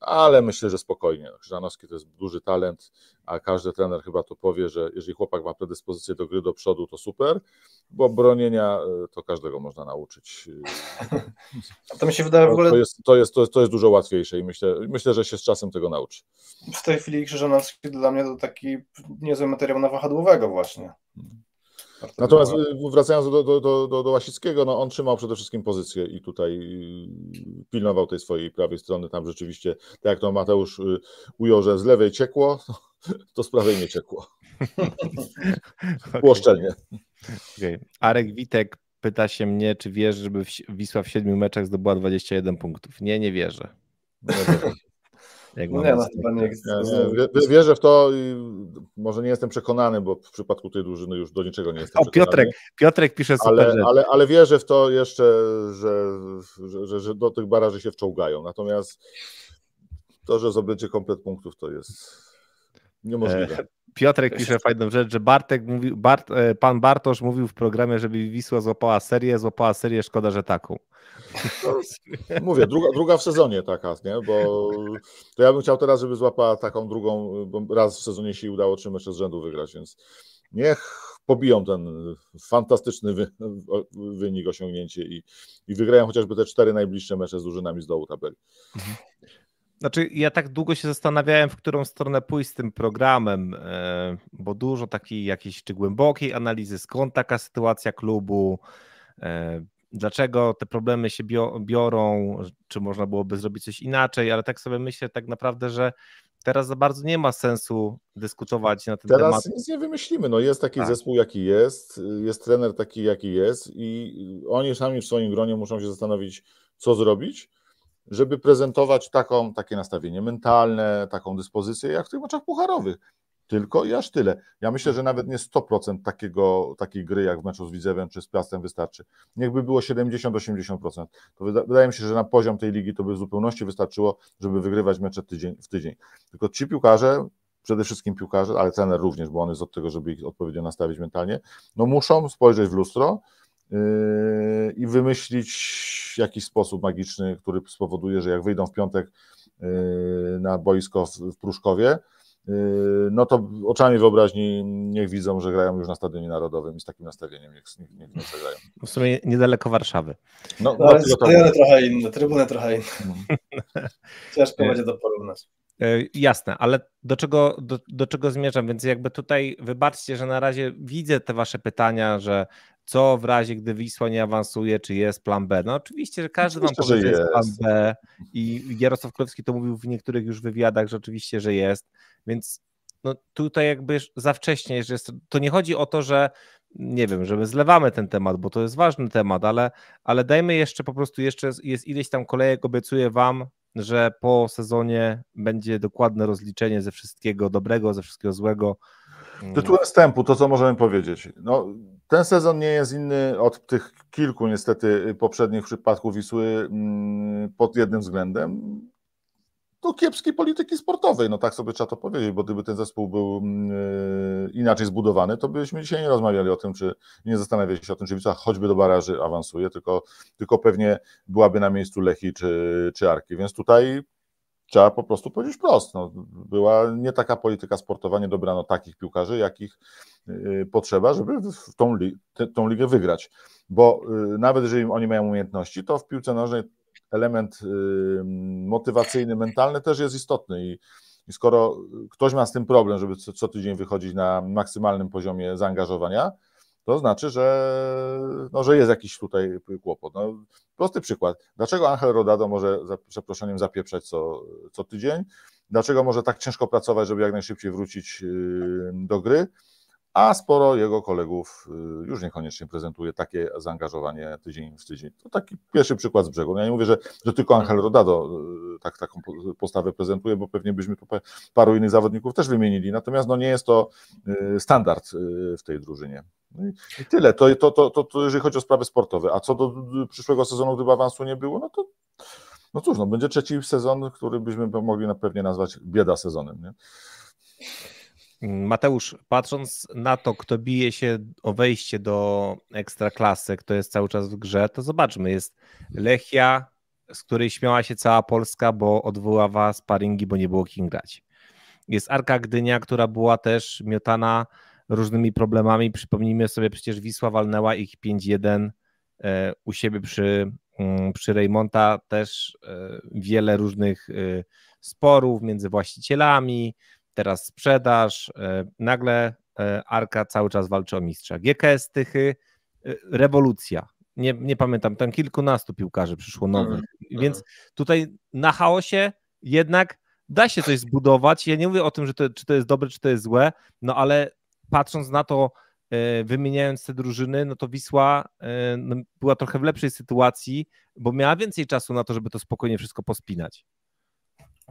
ale myślę, że spokojnie. Krzyżanowski to jest duży talent, a każdy trener chyba to powie, że jeżeli chłopak ma predyspozycję do gry do przodu, to super, bo bronienia e, to każdego można nauczyć. [LAUGHS] To mi się wydaje w ogóle... To jest, to jest, to jest, to jest dużo łatwiejsze i myślę, myślę, że się z czasem tego nauczy. W tej chwili Krzyżanowski dla mnie to taki niezły materiał na wahadłowego właśnie. Mhm. Natomiast y, wracając do, do, do, do Łasickiego, no on trzymał przede wszystkim pozycję i tutaj y, pilnował tej swojej prawej strony. Tam rzeczywiście, tak jak to Mateusz y, ujął, że z lewej ciekło, [LAUGHS] to z prawej nie ciekło. Było [LAUGHS] szczelnie. Okay. Arek Witek pyta się mnie, czy wierzy, żeby Wisła w siedmiu meczach zdobyła 21 punktów. Nie, nie wierzę. Jak no nie, no chyba nie, tak, Wierzę w to i może nie jestem przekonany, bo w przypadku tej drużyny już do niczego nie jestem o, przekonany. Piotrek, Piotrek pisze super ale, ale, ale wierzę w to jeszcze, że, że, że, że do tych baraży się wczołgają. Natomiast to, że zdobycie komplet punktów to jest niemożliwe. E, Piotrek pisze fajną rzecz, że Bartek mówi, Bart, e, pan Bartosz mówił w programie, żeby Wisła złapała serię, złapała serię, szkoda, że taką. No, [LAUGHS] mówię, druga, druga w sezonie taka, nie? bo to ja bym chciał teraz, żeby złapała taką drugą, bo raz w sezonie się udało trzy mecze z rzędu wygrać, więc niech pobiją ten fantastyczny wy, wynik, osiągnięcie i, i wygrają chociażby te cztery najbliższe mecze z drużynami z dołu tabeli. Mhm. Znaczy, ja tak długo się zastanawiałem, w którą stronę pójść z tym programem, e, bo dużo takiej jakiejś czy głębokiej analizy, skąd taka sytuacja klubu, e, dlaczego te problemy się biorą, czy można byłoby zrobić coś inaczej, ale tak sobie myślę tak naprawdę, że teraz za bardzo nie ma sensu dyskutować na ten teraz temat. Teraz nic nie wymyślimy. No jest taki tak. zespół, jaki jest, jest trener taki, jaki jest i oni sami w swoim gronie muszą się zastanowić, co zrobić żeby prezentować taką, takie nastawienie mentalne, taką dyspozycję jak w tych meczach pucharowych. Tylko i aż tyle. Ja myślę, że nawet nie 100% takiego, takiej gry jak w meczu z Widzewem czy z Piastem wystarczy. Niechby było 70-80%. To wyda, wydaje mi się, że na poziom tej ligi to by w zupełności wystarczyło, żeby wygrywać mecze tydzień, w tydzień. Tylko ci piłkarze, przede wszystkim piłkarze, ale trener również, bo on jest od tego, żeby ich odpowiednio nastawić mentalnie, no muszą spojrzeć w lustro, Yy, i wymyślić jakiś sposób magiczny, który spowoduje, że jak wyjdą w piątek yy, na boisko w Pruszkowie, yy, no to oczami wyobraźni niech widzą, że grają już na Stadionie Narodowym i z takim nastawieniem niech, niech, niech, nie grają. W sumie niedaleko Warszawy. No, no, no ale stadiony trochę inne, trybuny trochę inne. Mhm. Ciężko będzie to porównać. E, jasne, ale do czego, do, do czego zmierzam? Więc jakby tutaj wybaczcie, że na razie widzę te wasze pytania, że co w razie, gdy Wisła nie awansuje, czy jest plan B? No oczywiście, że każdy wam powie, że jest. plan B i Jarosław Królewski to mówił w niektórych już wywiadach, że oczywiście, że jest, więc no tutaj jakby za wcześnie, że jest, to nie chodzi o to, że nie wiem, że my zlewamy ten temat, bo to jest ważny temat, ale, ale dajmy jeszcze po prostu, jeszcze jest ileś tam kolejek, obiecuję wam, że po sezonie będzie dokładne rozliczenie ze wszystkiego dobrego, ze wszystkiego złego. Mm. Tytułem wstępu, to co możemy powiedzieć. No, ten sezon nie jest inny od tych kilku niestety poprzednich przypadków Wisły mm, pod jednym względem no, kiepskiej polityki sportowej. No tak sobie trzeba to powiedzieć, bo gdyby ten zespół był yy, inaczej zbudowany, to byśmy dzisiaj nie rozmawiali o tym, czy nie zastanawiali się o tym, czy Wisła choćby do baraży awansuje, tylko, tylko pewnie byłaby na miejscu Lechi czy, czy Arki. Więc tutaj trzeba po prostu powiedzieć prosto. No, była nie taka polityka sportowa, nie dobrano takich piłkarzy, jakich yy, potrzeba, żeby w, tą, li, te, tą ligę wygrać. Bo yy, nawet jeżeli oni mają umiejętności, to w piłce nożnej element y, motywacyjny, mentalny też jest istotny i i skoro ktoś ma z tym problem, żeby co, co, tydzień wychodzić na maksymalnym poziomie zaangażowania, to znaczy, że, no, że jest jakiś tutaj kłopot. No, prosty przykład. Dlaczego Angel Rodado może za przeproszeniem zapieprzać co, co tydzień? Dlaczego może tak ciężko pracować, żeby jak najszybciej wrócić y, do gry? a sporo jego kolegów y, już niekoniecznie prezentuje takie zaangażowanie tydzień w tydzień. To taki pierwszy przykład z brzegu. No ja nie mówię, że, że tylko Angel mhm. Rodado y, tak, taką postawę prezentuje, bo pewnie byśmy tu paru innych zawodników też wymienili, natomiast no, nie jest to y, standard w tej drużynie. No I tyle, to, to, to, to, to jeżeli chodzi o sprawy sportowe, a co do przyszłego sezonu, gdyby awansu nie było, no to no cóż, no, będzie trzeci sezon, który byśmy mogli na pewnie nazwać bieda sezonem. Nie? Mm, Mateusz, patrząc na to, kto bije się o wejście do ekstraklasy, kto jest cały czas w grze, to zobaczmy, jest Lechia, z której śmiała się cała Polska, bo odwołała sparingi, bo nie było kim grać. Jest Arka Gdynia, która była też miotana różnymi problemami. Przypomnijmy sobie, przecież Wisła walnęła ich 5-1 e, u siebie przy, mm, przy Rejmonta. Też e, wiele różnych e, sporów między właścicielami, teraz sprzedaż, e, nagle e, Arka cały czas walczy o mistrza. GKS Tychy, e, rewolucja. Nie, nie pamiętam, tam kilkunastu piłkarzy przyszło mhm, nowych, mm, więc mm. tutaj na chaosie jednak da się coś zbudować. Ja nie mówię o tym, że to, czy to jest dobre, czy to jest złe, no ale patrząc na to, wymieniając te drużyny, no to Wisła no, była trochę w lepszej sytuacji, bo miała więcej czasu na to, żeby to spokojnie wszystko pospinać.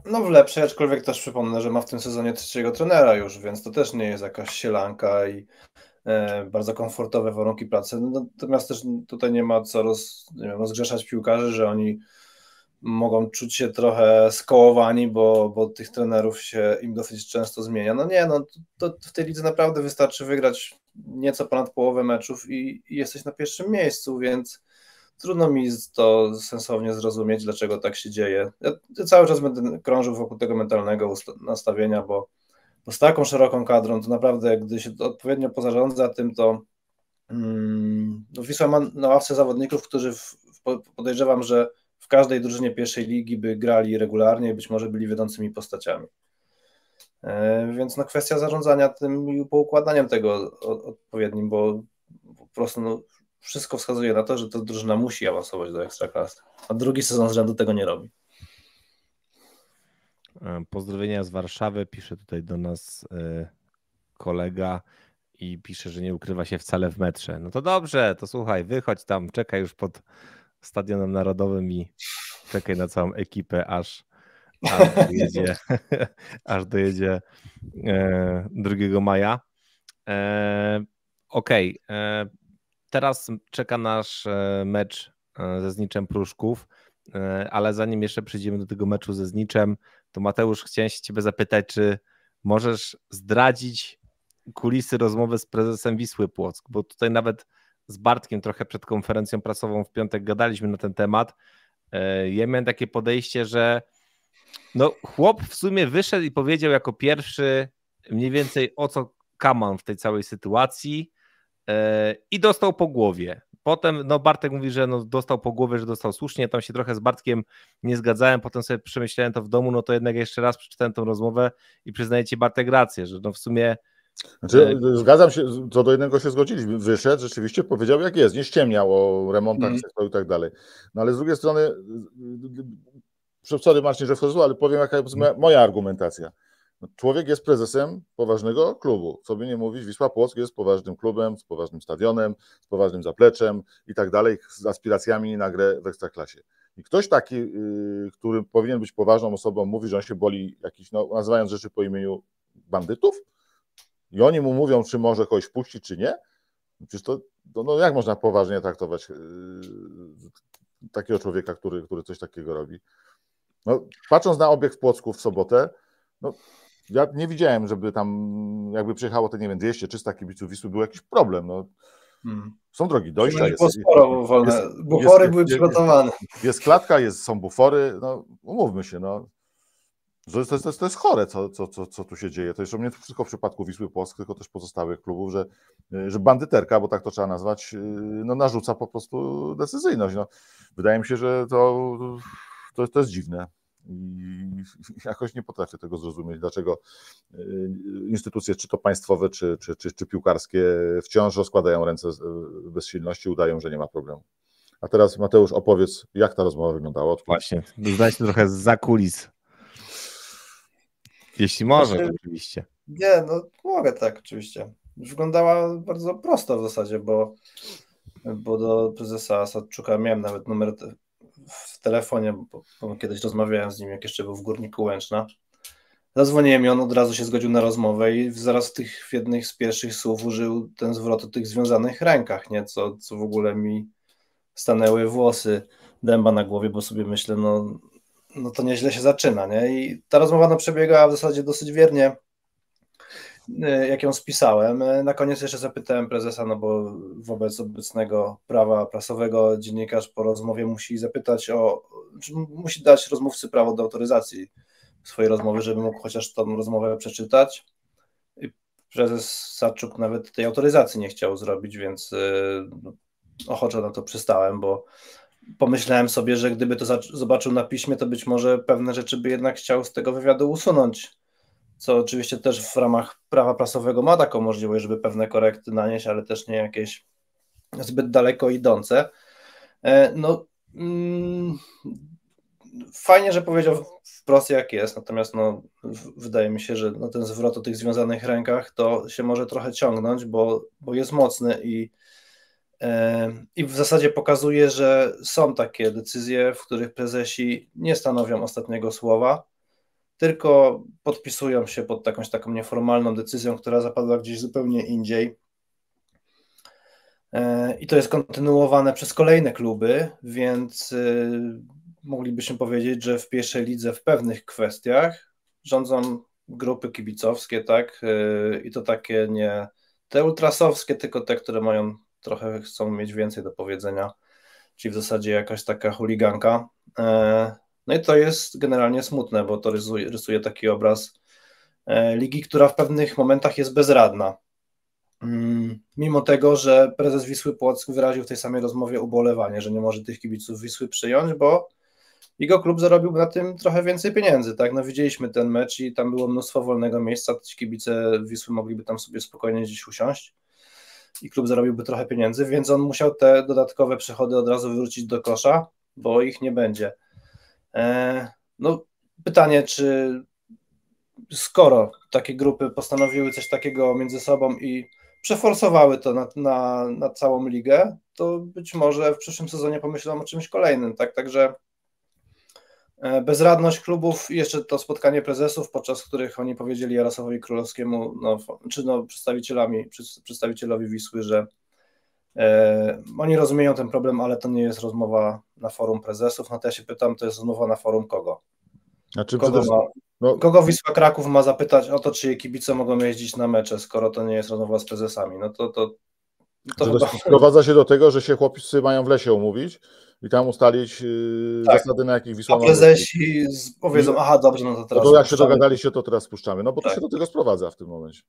No w lepszej, aczkolwiek też przypomnę, że ma w tym sezonie trzeciego trenera już, więc to też nie jest jakaś sielanka i e, bardzo komfortowe warunki pracy. No, natomiast też tutaj nie ma co roz, wiem, rozgrzeszać piłkarzy, że oni mogą czuć się trochę skołowani, bo, bo tych trenerów się im dosyć często zmienia. No nie, no to, to w tej lidze naprawdę wystarczy wygrać nieco ponad połowę meczów i, i jesteś na pierwszym miejscu, więc Trudno mi to sensownie zrozumieć, dlaczego tak się dzieje. Ja cały czas będę krążył wokół tego mentalnego nastawienia, bo, bo z taką szeroką kadrą, to naprawdę, gdy się odpowiednio pozarządza tym, to hmm, Wisła ma na ławce zawodników, którzy w, w, podejrzewam, że w każdej drużynie pierwszej ligi by grali regularnie i być może byli wiodącymi postaciami. E, więc no, kwestia zarządzania tym i poukładaniem tego odpowiednim, bo po prostu no, wszystko wskazuje na to, że ta drużyna musi awansować do Ekstraklasy, a drugi sezon z rzędu tego nie robi. E, pozdrowienia z Warszawy, pisze tutaj do nas e, kolega i pisze, że nie ukrywa się wcale w metrze. No to dobrze, to słuchaj, wychodź tam, czekaj już pod Stadionem Narodowym i czekaj na całą ekipę, aż, aż dojedzie, [LAUGHS] aż dojedzie 2 e, maja. Okej, okay. Teraz czeka nasz e, mecz e, ze Zniczem Pruszków, e, ale zanim jeszcze przejdziemy do tego meczu ze Zniczem, to Mateusz, chciałem się ciebie zapytać, czy możesz zdradzić kulisy rozmowy z prezesem Wisły Płock, bo tutaj nawet z Bartkiem trochę przed konferencją prasową w piątek gadaliśmy na ten temat. Ja miałem takie podejście, że no, chłop w sumie wyszedł i powiedział jako pierwszy mniej więcej o co kaman w tej całej sytuacji i dostał po głowie. Potem no Bartek mówi, że no dostał po głowie, że dostał słusznie, tam się trochę z Bartkiem nie zgadzałem, potem sobie przemyślałem to w domu, no to jednak jeszcze raz przeczytałem tą rozmowę i przyznaję Ci Bartek rację, że no w sumie znaczy, zgadzam się, co do jednego się zgodziliśmy. Wyszedł, rzeczywiście powiedział jak jest, nie ściemniał o remontach mm. i tak dalej. No ale z drugiej strony, sorry Marcin, że wchodzę, ale powiem jaka jest moja argumentacja. No, człowiek jest prezesem poważnego klubu. Co by nie mówić, Wisła Płock jest poważnym klubem, z poważnym stadionem, z poważnym zapleczem i tak dalej, z aspiracjami na grę w ekstraklasie. I ktoś taki, y, który powinien być poważną osobą, mówi, że on się boli jakiś, no, nazywając rzeczy po imieniu bandytów, i oni mu mówią, czy może kogoś puścić, czy nie. No, przecież to, no, jak można poważnie traktować yy, takiego człowieka, który, który coś takiego robi? No, patrząc na obieg w Płocku w sobotę, no, ja nie widziałem, żeby tam jakby przyjechało te, nie wiem, 200-300 kibiców Wisły, był jakiś problem. No. Hmm. Są drogi dojścia. Jest, sporo wolne. Jest, bufory jest, były przygotowane. Jest, klatka, jest, są bufory. No, umówmy się, no. To, to, jest to jest chore, co, co, co, co tu się dzieje. To jeszcze nie tylko w przypadku Wisły Płock, tylko też pozostałych klubów, że, że bandyterka, bo tak to trzeba nazwać, yy, no, narzuca po prostu decyzyjność. No, wydaje mi się, że to, to, to jest dziwne. I [LAUGHS] jakoś nie potrafię tego zrozumieć, dlaczego y, instytucje, czy to państwowe, czy, czy, czy, czy piłkarskie, wciąż rozkładają ręce y, bez udają, że nie ma problemu. A teraz Mateusz, opowiedz, jak ta rozmowa wyglądała. Odpóź. Właśnie, zdaliśmy trochę za kulis. Jeśli może, znaczy, oczywiście. Nie, no mogę tak, oczywiście. Wyglądała bardzo prosto w zasadzie, bo, bo do prezesa Sadczuka miałem nawet numer w telefonie, bo, bo kiedyś rozmawiałem z nim, jak jeszcze był w Górniku Łęczna. Zadzwoniłem i on od razu się zgodził na rozmowę i zaraz tych, w jednych z pierwszych słów użył ten zwrot o tych związanych rękach, nie? Co, co w ogóle mi stanęły włosy dęba na głowie, bo sobie myślę, no, no to nieźle się zaczyna, nie? I ta rozmowa no, przebiegała w zasadzie dosyć wiernie E, jak ją spisałem, e, na koniec jeszcze zapytałem prezesa, no bo wobec obecnego prawa prasowego dziennikarz po rozmowie musi zapytać o, musi dać rozmówcy prawo do autoryzacji swojej rozmowy, żeby mógł chociaż tą rozmowę przeczytać. I prezes Saczuk nawet tej autoryzacji nie chciał zrobić, więc e, no, ochoczo na to przystałem, bo pomyślałem sobie, że gdyby to zobaczył na piśmie, to być może pewne rzeczy by jednak chciał z tego wywiadu usunąć co oczywiście też w ramach prawa prasowego ma taką możliwość, żeby pewne korekty nanieść, ale też nie jakieś zbyt daleko idące. E, no, mm, fajnie, że powiedział wprost jak jest, natomiast no, wydaje mi się, że no, ten zwrot o tych związanych rękach to się może trochę ciągnąć, bo, bo jest mocny i, e, i w zasadzie pokazuje, że są takie decyzje, w których prezesi nie stanowią ostatniego słowa, tylko podpisują się pod jakąś taką nieformalną decyzją, która zapadła gdzieś zupełnie indziej. E, I to jest kontynuowane przez kolejne kluby, więc e, moglibyśmy powiedzieć, że w pierwszej lidze w pewnych kwestiach rządzą grupy kibicowskie, tak? E, I to takie nie te ultrasowskie, tylko te, które mają trochę, chcą mieć więcej do powiedzenia, czyli w zasadzie jakaś taka chuliganka. No i to jest generalnie smutne, bo to rysuje, rysuje taki obraz e, ligi, która w pewnych momentach jest bezradna. Mm, mimo tego, że prezes Wisły Płock wyraził w tej samej rozmowie ubolewanie, że nie może tych kibiców Wisły przyjąć, bo jego klub zarobił na tym trochę więcej pieniędzy, tak? No widzieliśmy ten mecz i tam było mnóstwo wolnego miejsca, ci kibice Wisły mogliby tam sobie spokojnie gdzieś usiąść i klub zarobiłby trochę pieniędzy, więc on musiał te dodatkowe przychody od razu wrócić do kosza, bo ich nie będzie. E, no, pytanie, czy skoro takie grupy postanowiły coś takiego między sobą i przeforsowały to na, na, na całą ligę, to być może w przyszłym sezonie pomyślą o czymś kolejnym, tak? Także e, bezradność klubów i jeszcze to spotkanie prezesów, podczas których oni powiedzieli Jarosławowi Królowskiemu, no, czy no, przedstawicielami, przedstawicielowi Wisły, że E, oni rozumieją ten problem, ale to nie jest rozmowa na forum prezesów. No to ja się pytam, to jest rozmowa na forum kogo? Znaczy, kogo, ma, no... kogo Wisła Kraków ma zapytać o to, czy jej kibice mogą jeździć na mecze, skoro to nie jest rozmowa z prezesami? No to, to, to chyba... Sprowadza się do tego, że się chłopcy mają w lesie umówić i tam ustalić y, tak. zasady, na jakich Wisła A prezesi powiedzą, aha, dobrze, no to teraz... No to jak się dogadaliście, to teraz spuszczamy. No bo tak. to się do tego sprowadza w tym momencie.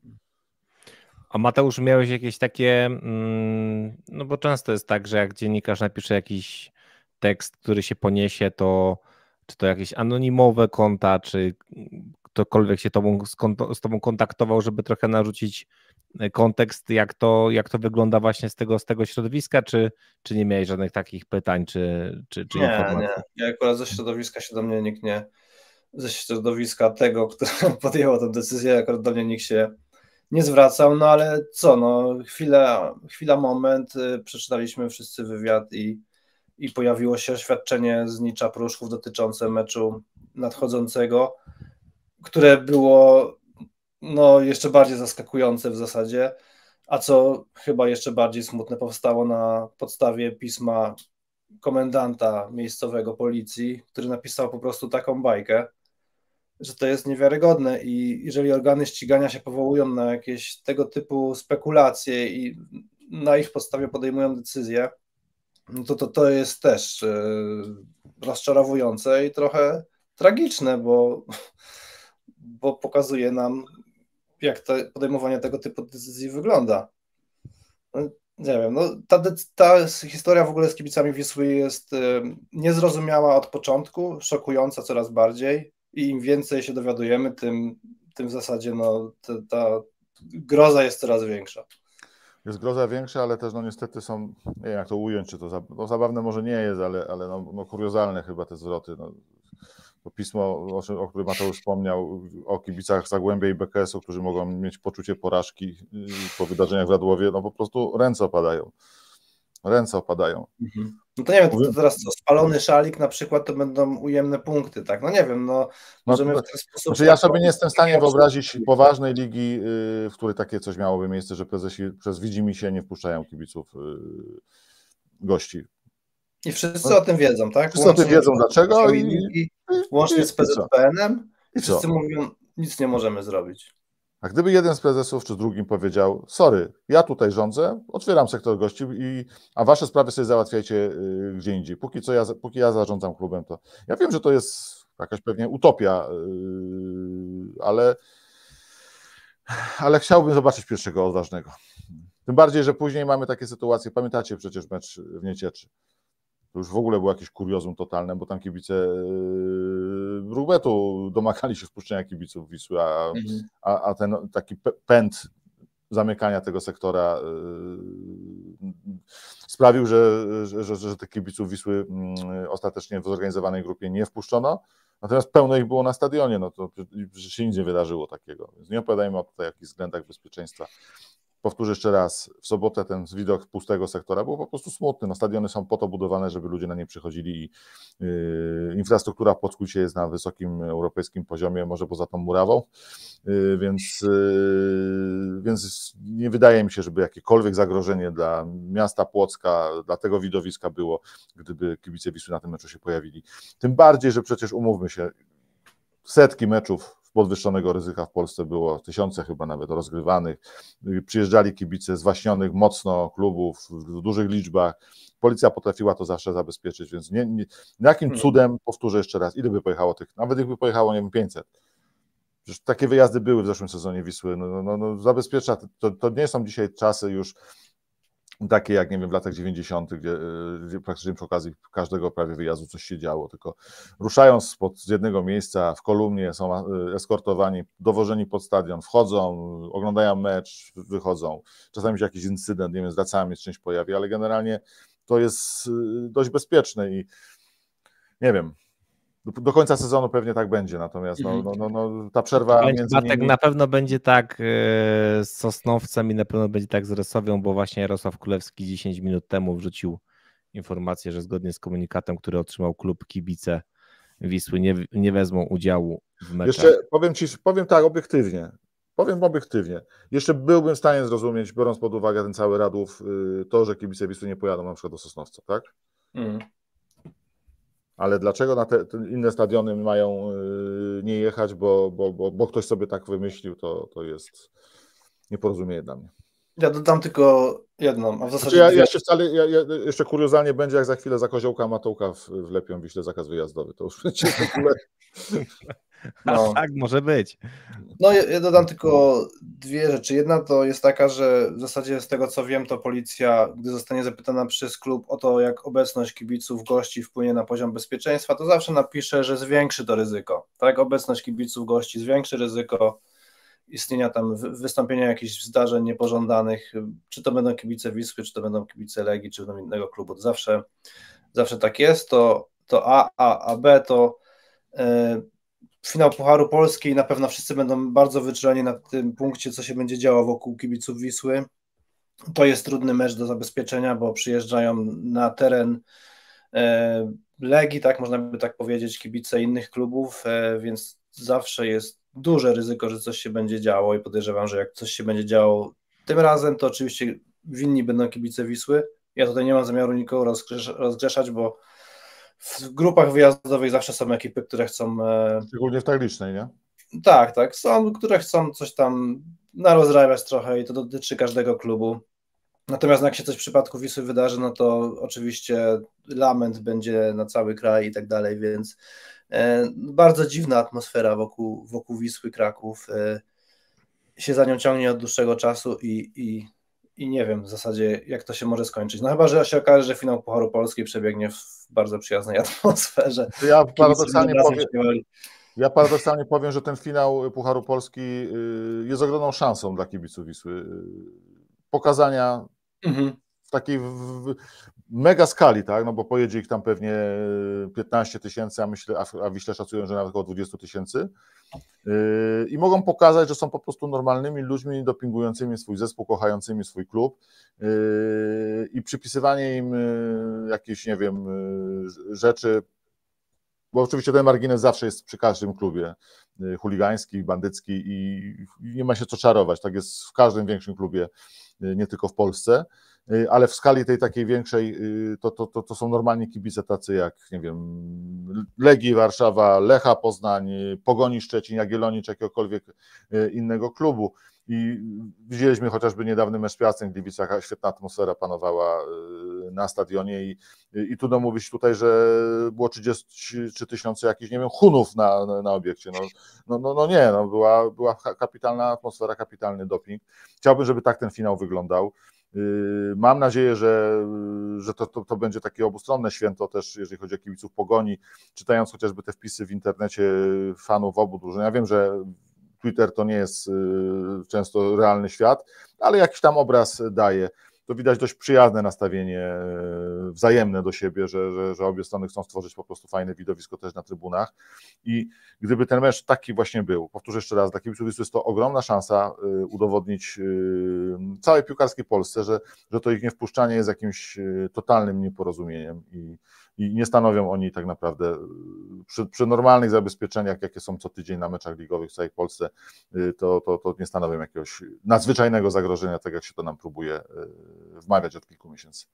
A Mateusz, miałeś jakieś takie, mm, no bo często jest tak, że jak dziennikarz napisze jakiś tekst, który się poniesie, to czy to jakieś anonimowe konta, czy ktokolwiek się tobą, z tobą kontaktował, żeby trochę narzucić e, kontekst, jak to, jak to wygląda właśnie z tego, z tego środowiska, czy, czy nie miałeś żadnych takich pytań, czy, czy, czy nie, informacji? Nie, ja akurat ze środowiska się do mnie nikt nie, ze środowiska tego, które [LAUGHS] podjęło tę decyzję, akurat do mnie nikt się nie zwracał, no ale co, no chwila, chwila moment, y, przeczytaliśmy wszyscy wywiad i, i pojawiło się oświadczenie z Nicza Pruszków dotyczące meczu nadchodzącego, które było no, jeszcze bardziej zaskakujące w zasadzie, a co chyba jeszcze bardziej smutne powstało na podstawie pisma komendanta miejscowego policji, który napisał po prostu taką bajkę, że to jest niewiarygodne i jeżeli organy ścigania się powołują na jakieś tego typu spekulacje i na ich podstawie podejmują decyzje, no to, to to jest też e, rozczarowujące i trochę tragiczne, bo, bo pokazuje nam, jak to podejmowanie tego typu decyzji wygląda. No, nie wiem, no, ta, ta historia w ogóle z kibicami Wisły jest e, niezrozumiała od początku, szokująca coraz bardziej i im więcej się dowiadujemy, tym, tym w zasadzie no, ta, ta groza jest coraz większa. Jest groza większa, ale też no niestety są, nie wiem jak to ująć, czy to za, no, zabawne może nie jest, ale, ale no, no kuriozalne chyba te zwroty. No. To pismo, o, którym Mateusz wspomniał, o kibicach Zagłębia i BKS-u, którzy mogą mieć poczucie porażki po wydarzeniach w Radłowie, no po prostu ręce opadają ręce opadają. Mhm. No to nie wiem, to teraz co, spalony szalik na przykład to będą ujemne punkty, tak? No nie wiem, no, no możemy no, w ten sposób... Znaczy ja sobie nie jestem w stanie wyobrazić poważnej ligi, y, w której takie coś miałoby miejsce, że prezesi przez widzimy się nie wpuszczają kibiców y, gości. I wszyscy no, o tym wiedzą, tak? Wszyscy łącznie o tym wiedzą dlaczego i, i, i, i łącznie z PZPN-em i wszyscy co? mówią, nic nie możemy zrobić. A gdyby jeden z prezesów czy drugim powiedział, sorry, ja tutaj rządzę, otwieram sektor gości, i, a wasze sprawy sobie załatwiajcie y, gdzie indziej. Póki, co ja, póki ja zarządzam klubem, to ja wiem, że to jest jakaś pewnie utopia, y, ale, ale chciałbym zobaczyć pierwszego odważnego. Tym bardziej, że później mamy takie sytuacje, pamiętacie przecież mecz w Niecieczy to już w ogóle było jakieś kuriozum totalne, bo tam kibice yy, Rubetu domagali się wpuszczenia kibiców Wisły, a, mhm. a, a ten taki pęd zamykania tego sektora yy, sprawił, że, że, że, że tych kibiców Wisły mm, ostatecznie w zorganizowanej grupie nie wpuszczono, natomiast pełno ich było na stadionie, no to się nic nie wydarzyło takiego, więc nie opowiadajmy o tutaj jakichś względach bezpieczeństwa powtórzę jeszcze raz, w sobotę ten widok pustego sektora był po prostu smutny. No, stadiony są po to budowane, żeby ludzie na nie przychodzili i yy, infrastruktura w Podkucie jest na wysokim europejskim poziomie, może poza tą murawą, yy, więc, yy, więc nie wydaje mi się, żeby jakiekolwiek zagrożenie dla miasta Płocka, dla tego widowiska było, gdyby kibice Wisły na tym meczu się pojawili. Tym bardziej, że przecież umówmy się, setki meczów podwyższonego ryzyka w Polsce było tysiące chyba nawet rozgrywanych. Przyjeżdżali kibice zwaśnionych mocno klubów w dużych liczbach. Policja potrafiła to zawsze zabezpieczyć, więc nie, nie, jakim hmm. cudem, powtórzę jeszcze raz, ile by pojechało tych, nawet gdyby pojechało, nie wiem, 500. Przecież takie wyjazdy były w zeszłym sezonie Wisły. No, no, no, no zabezpiecza, to, to nie są dzisiaj czasy już takie jak, nie wiem, w latach 90., gdzie, y, gdzie praktycznie przy okazji każdego prawie wyjazdu coś się działo, tylko ruszają spod, z jednego miejsca w kolumnie, są y, eskortowani, dowożeni pod stadion, wchodzą, oglądają mecz, wychodzą. Czasami się jakiś incydent, nie wiem, z racami z czymś pojawi, ale generalnie to jest y, dość bezpieczne i nie wiem, do końca sezonu pewnie tak będzie, natomiast no, mhm. no, no, no ta przerwa będzie, między nimi... Na pewno będzie tak e, z Sosnowcem i na pewno będzie tak z Resowią, bo właśnie Jarosław Kulewski 10 minut temu wrzucił informację, że zgodnie z komunikatem, który otrzymał klub kibice Wisły nie, nie wezmą udziału w meczach. Jeszcze powiem Ci, powiem tak obiektywnie, powiem obiektywnie, jeszcze byłbym w stanie zrozumieć, biorąc pod uwagę ten cały Radów, y, to, że kibice Wisły nie pojadą na przykład do Sosnowca, tak? Mm ale dlaczego na te, te inne stadiony mają y, nie jechać, bo, bo, bo, bo ktoś sobie tak wymyślił, to, to jest nieporozumienie dla mnie. Ja dodam tylko jedną, a w zasadzie... Znaczy ja, jeszcze wcale, ja, ja, jeszcze kuriozalnie będzie, jak za chwilę za koziołka Matołka w, wlepią Wiśle zakaz wyjazdowy, to już [LAUGHS] będzie w ogóle... [LAUGHS] No. Tak, tak może być. No ja dodam tylko dwie rzeczy. Jedna to jest taka, że w zasadzie z tego co wiem, to policja, gdy zostanie zapytana przez klub o to, jak obecność kibiców gości wpłynie na poziom bezpieczeństwa, to zawsze napisze, że zwiększy to ryzyko. Tak, obecność kibiców gości zwiększy ryzyko istnienia tam wystąpienia jakichś zdarzeń niepożądanych, czy to będą kibice Wisły, czy to będą kibice Legii, czy będą innego klubu, to zawsze, zawsze tak jest, to, to A, A, A, B, to yy, finał Pucharu Polski na pewno wszyscy będą bardzo wyczuleni na tym punkcie, co się będzie działo wokół kibiców Wisły. To jest trudny mecz do zabezpieczenia, bo przyjeżdżają na teren yy, Legii, tak można by tak powiedzieć, kibice innych klubów, yy, więc zawsze jest duże ryzyko, że coś się będzie działo i podejrzewam, że jak coś się będzie działo tym razem, to oczywiście winni będą kibice Wisły. Ja tutaj nie mam zamiaru nikogo rozgrzeszać, bo w grupach wyjazdowych zawsze są ekipy, które chcą... E, Szczególnie w tak licznej, nie? Tak, tak. Są, które chcą coś tam narozrabiać trochę i to dotyczy każdego klubu. Natomiast jak się coś w przypadku Wisły wydarzy, no to oczywiście lament będzie na cały kraj i tak dalej, więc E, no, bardzo dziwna atmosfera wokół, wokół Wisły Kraków. E, się za nią ciągnie od dłuższego czasu i, i, i nie wiem w zasadzie, jak to się może skończyć. No chyba, że się okaże, że finał Pucharu Polski przebiegnie w bardzo przyjaznej [LAUGHS] atmosferze. Ja paradoksalnie powiem, ja paradoksalnie powiem, że ten finał Pucharu Polski y, jest ogromną szansą dla kibiców Wisły. Y, pokazania mhm takiej w mega skali, tak? No bo pojedzie ich tam pewnie 15 e, tysięcy, a, myślę, a, a Wiśle szacują, że nawet około 20 tysięcy. Yy, I mogą pokazać, że są po prostu normalnymi ludźmi dopingującymi swój zespół, kochającymi swój klub. Yy, I przypisywanie im yy, jakichś, nie wiem, rzeczy bo oczywiście ten margines zawsze jest przy każdym klubie chuligański, bandycki i nie ma się co czarować. Tak jest w każdym większym klubie Y, nie tylko w Polsce, y, ale w skali tej takiej większej y, to, to, to, to są normalnie kibice tacy jak, nie wiem, Legii Warszawa, Lecha Poznań, Pogoni Szczecin, Jagiellonii czy jakiegokolwiek innego klubu. I widzieliśmy chociażby niedawny mecz Piastem w Gliwicach, świetna atmosfera panowała y, na stadionie i, i trudno mówić tutaj, że było 33 tysiące jakichś, nie wiem, hunów na, na obiekcie. No, no, no, no nie, no była, była kapitalna atmosfera, kapitalny doping. Chciałbym, żeby tak ten finał wyglądał. Y, mam nadzieję, że, y, że to, to, to, będzie takie obustronne święto też, jeżeli chodzi o kibiców pogoni. Czytając chociażby te wpisy w internecie fanów obu drużyn, ja wiem, że Twitter to nie jest y, często realny świat, ale jakiś tam obraz daje. To widać dość przyjazne nastawienie y, wzajemne do siebie, że, że, że obie strony chcą stworzyć po prostu fajne widowisko też na trybunach. I gdyby ten mecz taki właśnie był, powtórzę jeszcze raz, dla kibiców jest to ogromna szansa y, udowodnić całej piłkarskiej Polsce, że, że to ich nie wpuszczanie jest jakimś totalnym nieporozumieniem i i nie stanowią oni tak naprawdę y, przy, przy, normalnych zabezpieczeniach, jakie są co tydzień na meczach ligowych w całej Polsce, y, to, to, to nie stanowią jakiegoś nadzwyczajnego zagrożenia, tak jak się to nam próbuje y, wmawiać od kilku miesięcy.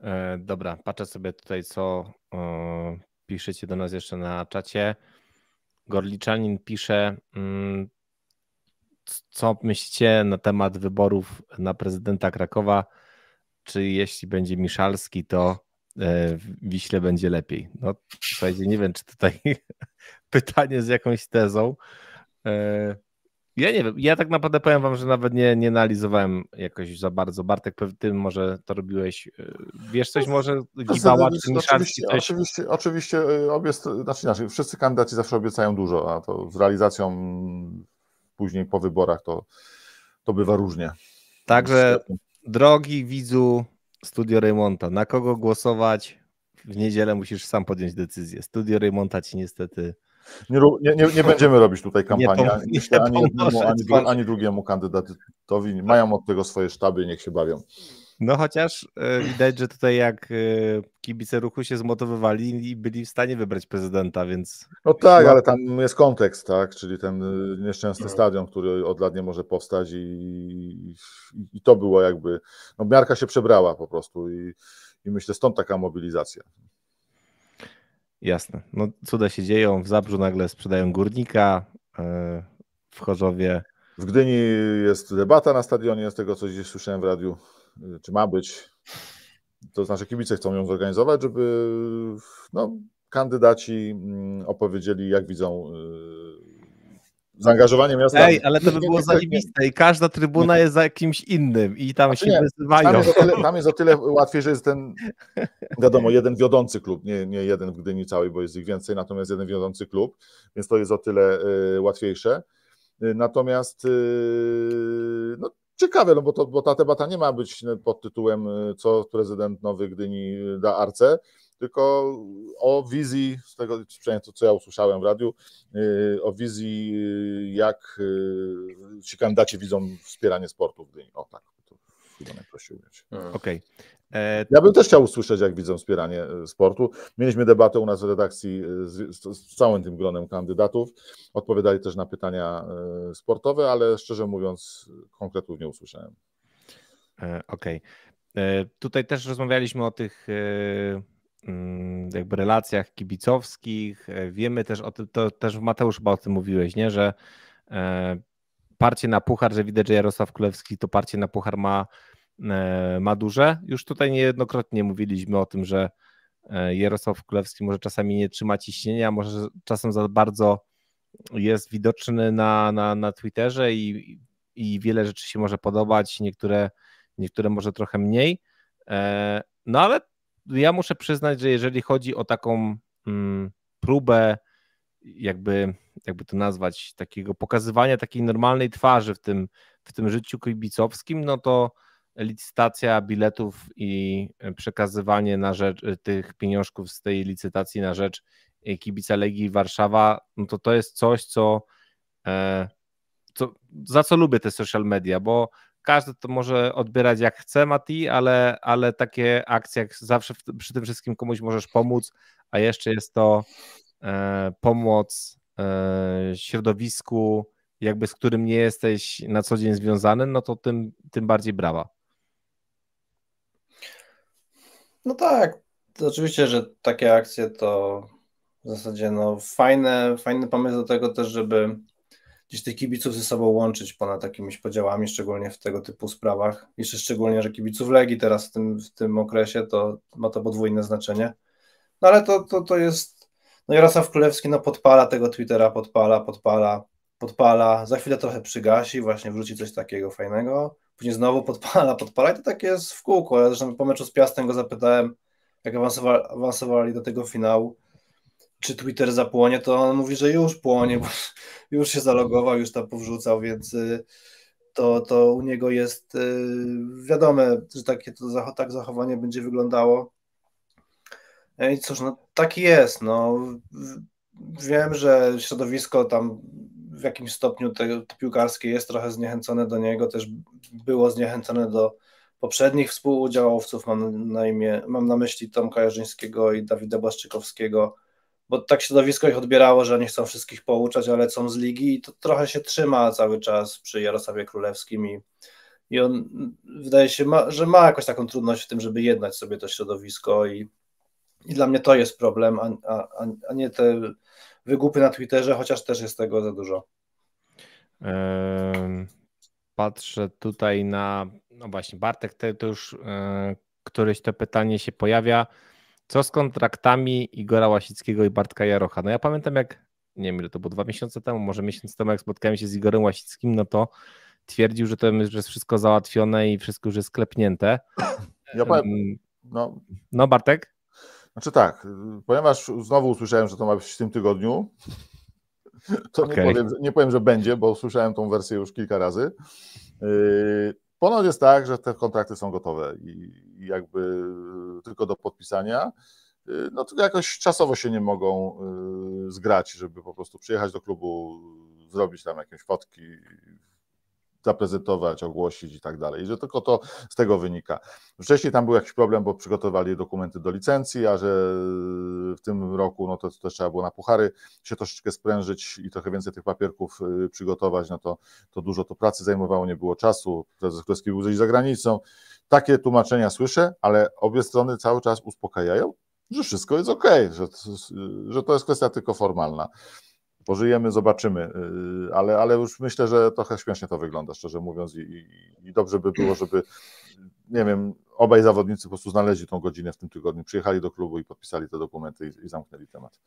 E, dobra, patrzę sobie tutaj, co piszecie do nas jeszcze na czacie. Gorliczanin pisze, mm, co myślicie na temat wyborów na prezydenta Krakowa? czy jeśli będzie Miszalski, to e, w Wiśle będzie lepiej. No, słuchajcie, nie wiem, czy tutaj [LAUGHS] pytanie z jakąś tezą. E, ja nie wiem, ja tak naprawdę powiem wam, że nawet nie, nie analizowałem jakoś za bardzo. Bartek, ty może to robiłeś, e, wiesz coś no, może, Gibała czy Miszalski? Oczywiście, coś? oczywiście, oczywiście obie, znaczy inaczej, wszyscy kandydaci zawsze obiecają dużo, a to z realizacją później po wyborach to, to bywa różnie. Także Drogi widzu Studio Remonta, na kogo głosować w niedzielę musisz sam podjąć decyzję. Studio Remonta ci niestety... Nie, nie, nie, będziemy robić tutaj [LAUGHS] kampanii ani, ani, ani, drugiemu kandydatowi. Mają od tego swoje sztaby, niech się bawią. No chociaż e, widać, że tutaj jak e, kibice ruchu się zmotywowali i byli w stanie wybrać prezydenta, więc... No tak, ale tam jest kontekst, tak, czyli ten y, nieszczęsny tak. stadion, który od lat nie może powstać i, i to było jakby... No miarka się przebrała po prostu i, i myślę stąd taka mobilizacja. Jasne. No cuda się dzieją, w Zabrzu nagle sprzedają Górnika, e, w Chorzowie... W Gdyni jest debata na stadionie, z tego co dziś słyszałem w radiu, y, czy ma być to znaczy kibice chcą ją zorganizować, żeby no, kandydaci mm, opowiedzieli, jak widzą y, zaangażowanie miasta. Ej, ale to by było zajebiste i każda trybuna jest za kimś innym i tam znaczy się nie, wyzywają. Tam jest, tyle, tam jest, o tyle [LAUGHS] łatwiej, że jest ten, wiadomo, jeden wiodący klub, nie, nie jeden w Gdyni całej, bo jest ich więcej, natomiast jeden wiodący klub, więc to jest o tyle y, łatwiejsze. Y, natomiast y, no, ciekawe, no bo, to, bo ta debata nie ma być pod tytułem y, co prezydent Nowy Gdyni y, da Arce, tylko o wizji, z tego przynajmniej to, co ja usłyszałem w radiu, y, o wizji, jak ci kandydaci widzą wspieranie sportu w Gdyni. O tak, to chyba najprościej umieć. Okej. Okay. E, ja bym też chciał usłyszeć, jak widzą wspieranie e, sportu. Mieliśmy debatę u nas w redakcji e, z, z, z, całym tym gronem kandydatów. Odpowiadali też na pytania sportowe, ale szczerze mówiąc, konkretów nie usłyszałem. Okej. Okay. Tutaj też rozmawialiśmy o tych mm, jakby relacjach kibicowskich. Wiemy też o tym, to też Mateusz chyba o tym mówiłeś, nie? że parcie na puchar, że widać, że Jarosław Kulewski to parcie na puchar ma E, ma duże. Już tutaj niejednokrotnie mówiliśmy o tym, że e, Jarosław Kulewski może czasami nie trzyma ciśnienia, może czasem za bardzo jest widoczny na, na, na Twitterze i, i wiele rzeczy się może podobać, niektóre, niektóre może trochę mniej. E, no ale ja muszę przyznać, że jeżeli chodzi o taką mm, próbę, jakby, jakby to nazwać, takiego pokazywania takiej normalnej twarzy w tym, w tym życiu kibicowskim, no to licytacja biletów i e, przekazywanie na rzecz e, tych pieniążków z tej licytacji na rzecz e, kibica Legii Warszawa, no to to jest coś, co, co za co lubię te social media, bo każdy to może odbierać jak chce, Mati, ale, ale takie akcje, jak zawsze przy tym wszystkim komuś możesz pomóc, a jeszcze jest to e, pomoc e, środowisku, jakby z którym nie jesteś na co dzień związany, no to tym, tym bardziej brawa. No tak, oczywiście, że takie akcje to w zasadzie no, fajne, fajny pomysł do tego też, żeby gdzieś tych kibiców ze sobą łączyć ponad jakimiś podziałami, szczególnie w tego typu sprawach. Jeszcze szczególnie, że kibiców Legii teraz w tym, w tym okresie to ma to podwójne znaczenie. No ale to, to, to jest... No Jarosław Królewski no, podpala tego Twittera, podpala, podpala, podpala, za chwilę trochę przygasi, właśnie wrzuci coś takiego fajnego, później znowu podpala, podpala i to tak jest w kółko. Ja zresztą po meczu z Piastem go zapytałem, jak awansowali, awansowali do tego finału, czy Twitter zapłonie, to on mówi, że już płonie, bo [LAUGHS] już się zalogował, już tam powrzucał, więc y, to, to u niego jest y, wiadome, że takie to tak zachowanie będzie wyglądało. I cóż, no tak jest. No. Wiem, że środowisko tam w jakimś stopniu te, to piłkarskie jest trochę zniechęcone do niego, też było zniechęcone do poprzednich współudziałowców, mam na, imię, mam na myśli Tomka Jarzyńskiego i Dawida Błaszczykowskiego, bo tak środowisko ich odbierało, że oni chcą wszystkich pouczać, ale są z ligi i to trochę się trzyma cały czas przy Jarosławie Królewskim i, i on wydaje się, ma, że ma jakąś taką trudność w tym, żeby jednać sobie to środowisko i, i dla mnie to jest problem, a, a, a nie te wygłupy na Twitterze, chociaż też jest tego za dużo. Patrzę tutaj na, no właśnie, Bartek, to już e, któreś to pytanie się pojawia. Co z kontraktami Igora Łasickiego i Bartka Jarocha? No ja pamiętam jak, nie wiem ile to było, dwa miesiące temu, może miesiąc temu, jak spotkałem się z Igorem Łasickim, no to twierdził, że to jest wszystko załatwione i wszystko już jest sklepnięte. Ja powiem, no. no Bartek? Znaczy tak, y, ponieważ znowu usłyszałem, że to ma być w tym tygodniu, to okay. nie, powiem, nie powiem, że będzie, bo usłyszałem tą wersję już kilka razy. Y, Ponadto jest tak, że te kontrakty są gotowe i jakby y, tylko do podpisania. No tylko jakoś czasowo się nie mogą zgrać, żeby po prostu przyjechać do klubu, zrobić tam jakieś fotki, zaprezentować, ogłosić i tak dalej. I że tylko to z tego wynika. Wcześniej tam był jakiś problem, bo przygotowali dokumenty do licencji, a że w tym roku no to też trzeba było na puchary się troszeczkę sprężyć i trochę więcej tych papierków y, przygotować, no to, to dużo to pracy zajmowało, nie było czasu, prezes Królewski był gdzieś za granicą. Takie tłumaczenia słyszę, ale obie strony cały czas uspokajają, że wszystko jest ok, że, że to jest kwestia tylko formalna. Pożyjemy, zobaczymy, y, ale, ale już myślę, że trochę śmiesznie to wygląda, szczerze mówiąc, i, i dobrze by było, żeby, nie wiem, obaj zawodnicy po prostu znaleźli tą godzinę w tym tygodniu, przyjechali do klubu i podpisali te dokumenty i, i zamknęli temat.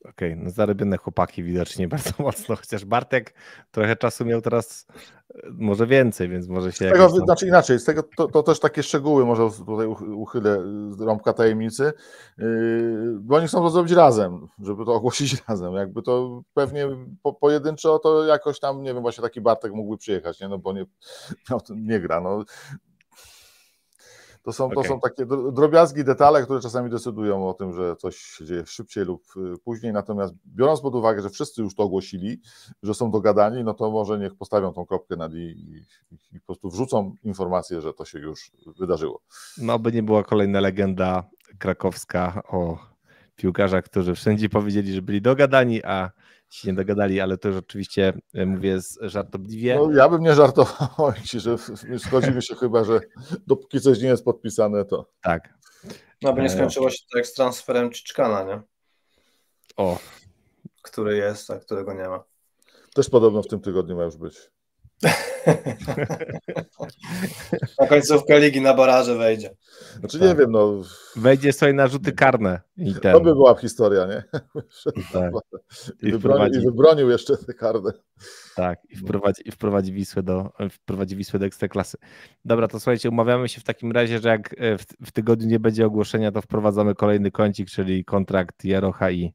Okej, okay, no zarobione chłopaki widocznie [LAUGHS] bardzo mocno, chociaż Bartek trochę czasu miał teraz e, może więcej, więc może się... Z tego, jakoś... Znaczy inaczej, z tego to, to, też takie szczegóły może tutaj uchylę e, z rąbka tajemnicy, yy, bo oni chcą to zrobić razem, żeby to [LAUGHS] ogłosić razem, jakby to pewnie po, pojedynczo to jakoś tam, nie wiem, właśnie taki Bartek mógłby przyjechać, nie, no bo nie, [LAUGHS] no, nie gra, no to są, okay. to są takie drobiazgi, detale, które czasami decydują o tym, że coś się dzieje szybciej lub y, później. Natomiast biorąc pod uwagę, że wszyscy już to ogłosili, że są dogadani, no to może niech postawią tą kropkę nad i, i, i po prostu wrzucą informację, że to się już wydarzyło. No, by nie była kolejna legenda krakowska o piłkarzach, którzy wszędzie powiedzieli, że byli dogadani, a się nie dogadali, ale to już oczywiście e, mówię żartobliwie. No, ja bym nie żartował, [LAUGHS] że zgodzimy się chyba, że dopóki coś nie jest podpisane, to. Tak. No by nie e. skończyło się to jak z transferem Czyczkana, nie? O. Który jest, a którego nie ma. Też podobno w tym tygodniu ma już być na końcówkę ligi na baraże wejdzie. Znaczy tak. nie wiem, no. Wejdzie sobie na rzuty karne. I ten... To by była historia, nie? Tak. I, I, I, wybronił jeszcze te karne. Tak, i wprowadzi, i wprowadzi Wisłę do wprowadzi Wisłę do klasy. Dobra, to słuchajcie, umawiamy się w takim razie, że jak e, w, w tygodniu nie będzie ogłoszenia, to wprowadzamy kolejny kącik, czyli kontrakt Jarocha i,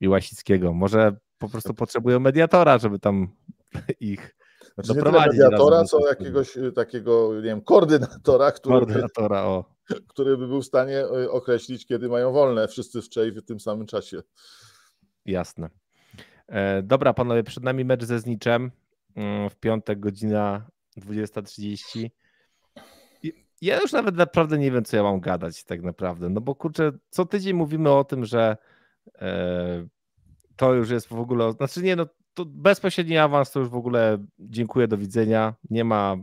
i Łasickiego. Może po prostu potrzebują mediatora, żeby tam [LAUGHS] ich znaczy no nie tyle mediatora, co jakiegoś y, takiego, nie wiem, koordynatora, który, koordynatora, o. [LAUGHS] który by był w stanie y, określić, kiedy mają wolne wszyscy w w tym samym czasie. Jasne. E, dobra, panowie, przed nami mecz ze Zniczem mm, w piątek godzina 20.30. Ja już nawet naprawdę nie wiem, co ja mam gadać tak naprawdę, no bo kurczę, co tydzień mówimy o tym, że e, to już jest w ogóle, znaczy nie, no to bezpośredni awans to już w ogóle dziękuję, do widzenia. Nie ma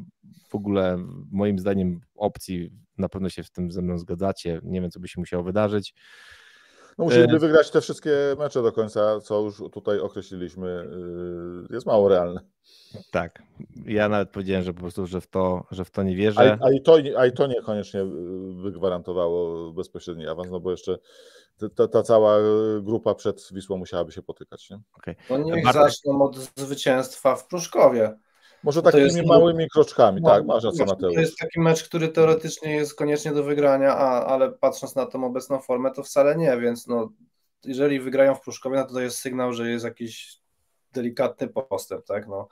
w ogóle moim zdaniem opcji, na pewno się w tym ze mną zgadzacie. Nie wiem, co by się musiało wydarzyć. No musieliby e, wygrać te wszystkie mecze do końca, co już tutaj określiliśmy, y, jest mało realne. Tak. Ja nawet powiedziałem, że po prostu, że w to, że w to nie wierzę. A, a, i, to, a i to niekoniecznie by gwarantowało bezpośredni awans, no bo jeszcze ta, ta cała y, grupa przed Wisłą musiałaby się potykać. Nie? Okay. No niech Bartek... zaczną od zwycięstwa w Pruszkowie. Może takimi jest, małymi kroczkami, no, tak, masz rację Mateusz. To jest taki mecz, który teoretycznie jest koniecznie do wygrania, a, ale patrząc na tą obecną formę, to wcale nie, więc no, jeżeli wygrają w Pruszkowie, no to, to jest sygnał, że jest jakiś delikatny postęp, tak, no.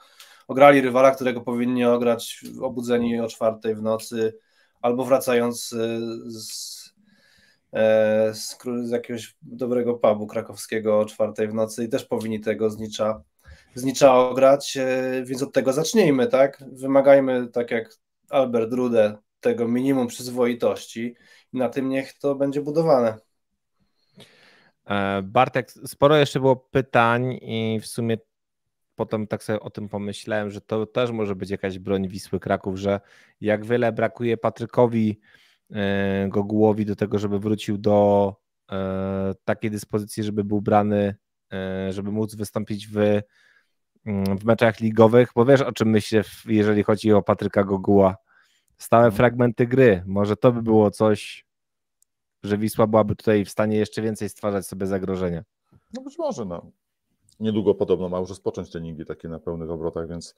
Ograli rywala, którego powinni ograć obudzeni o czwartej w nocy, albo wracając e, z e, z, z jakiegoś dobrego pubu krakowskiego o czwartej w nocy i też powinni tego znicza zniczała grać, e, więc od tego zacznijmy, tak? Wymagajmy, tak jak Albert Rude, tego minimum przyzwoitości i na tym niech to będzie budowane. E, Bartek, sporo jeszcze było pytań i w sumie potem tak sobie o tym pomyślałem, że to też może być jakaś broń Wisły Kraków, że jak wiele brakuje Patrykowi e, Gogułowi do tego, żeby wrócił do takiej dyspozycji, żeby był brany, żeby móc wystąpić w Mm, w meczach ligowych, bo wiesz o czym myślę, jeżeli chodzi o Patryka Goguła. Stałe mhm. fragmenty gry. Może to by było coś, że Wisła byłaby tutaj w stanie jeszcze więcej stwarzać sobie zagrożenia. No być może, no. Niedługo podobno ma już rozpocząć treningi takie na pełnych obrotach, więc,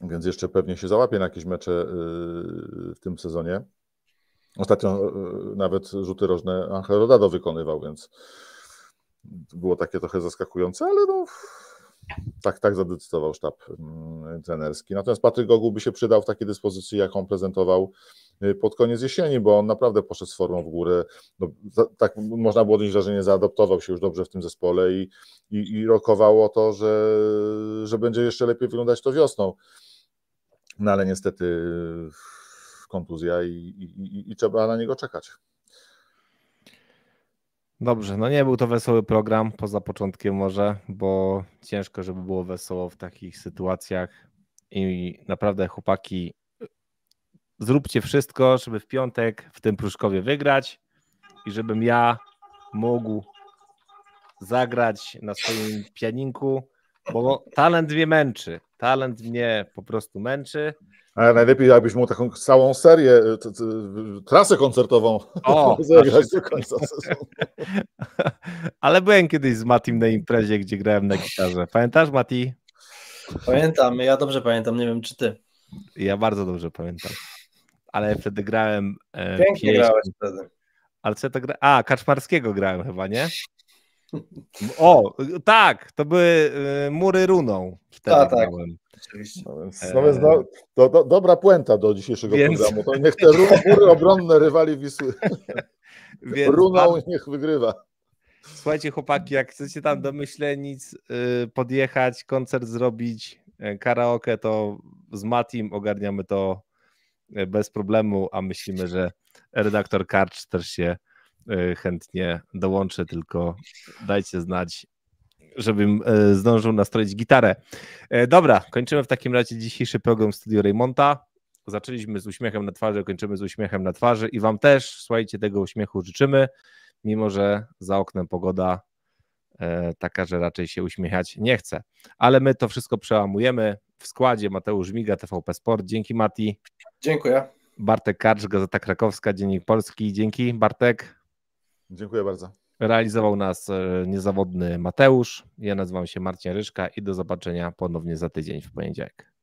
więc jeszcze pewnie się załapie na jakieś mecze yy, w tym sezonie. Ostatnio yy, nawet rzuty rożne Angel Rodado wykonywał, więc było takie trochę zaskakujące, ale no tak, tak zadecydował sztab mm, trenerski. Natomiast Patryk Gogu by się przydał w takiej dyspozycji, jaką prezentował y, pod koniec jesieni, bo on naprawdę poszedł z formą w górę. No, tak można było odnieść wrażenie, zaadoptował się już dobrze w tym zespole i, i, i rokowało to, że, że będzie jeszcze lepiej wyglądać to wiosną. No ale niestety y, kontuzja i, i, i trzeba na niego czekać. Dobrze, no nie był to wesoły program, poza początkiem może, bo ciężko, żeby było wesoło w takich sytuacjach. I naprawdę, chłopaki, zróbcie wszystko, żeby w piątek w tym Pruszkowie wygrać i żebym ja mógł zagrać na swoim pianinku, bo talent mnie męczy. Talent mnie po prostu męczy. Ale Najlepiej, jakbyś mu taką całą serię, e, trasę koncertową o, [LAUGHS] zagrać do końca sezonu. [LAUGHS] Ale byłem kiedyś z Matim na imprezie, gdzie grałem na gitarze. Pamiętasz, Mati? Pamiętam, ja dobrze pamiętam, nie wiem czy ty. Ja bardzo dobrze pamiętam. Ale wtedy grałem. E, Pięknie pieśń. grałeś wtedy. Ale co to gra... A, Kaczmarskiego grałem chyba, nie? O, tak, to były mury runą. Wtedy tak. tak. Oczywiście. No, no więc, do, do, do, dobra puenta do dzisiejszego więc... programu. To niech te mury obronne rywali Wisły [LAUGHS] więc... runą niech wygrywa. Słuchajcie chłopaki, jak chcecie tam do Myślenic y, podjechać, koncert zrobić, e, karaoke, to z Matim ogarniamy to e, bez problemu, a myślimy, że redaktor Karcz też się Y, chętnie dołączę, tylko dajcie znać, żebym y, zdążył nastroić gitarę. E, dobra, kończymy w takim razie dzisiejszy program Studio Raymonta. Zaczęliśmy z uśmiechem na twarzy, kończymy z uśmiechem na twarzy i Wam też, słuchajcie, tego uśmiechu życzymy, mimo że za oknem pogoda e, taka, że raczej się uśmiechać nie chce. Ale my to wszystko przełamujemy w składzie Mateusz Miga, TVP Sport. Dzięki Mati. Dziękuję. Bartek Karcz, Gazeta Krakowska, Dziennik Polski. Dzięki Bartek. Dziękuję bardzo. Realizował nas e, niezawodny Mateusz. Ja nazywam się Marcin Ryszka i do zobaczenia ponownie za tydzień w poniedziałek.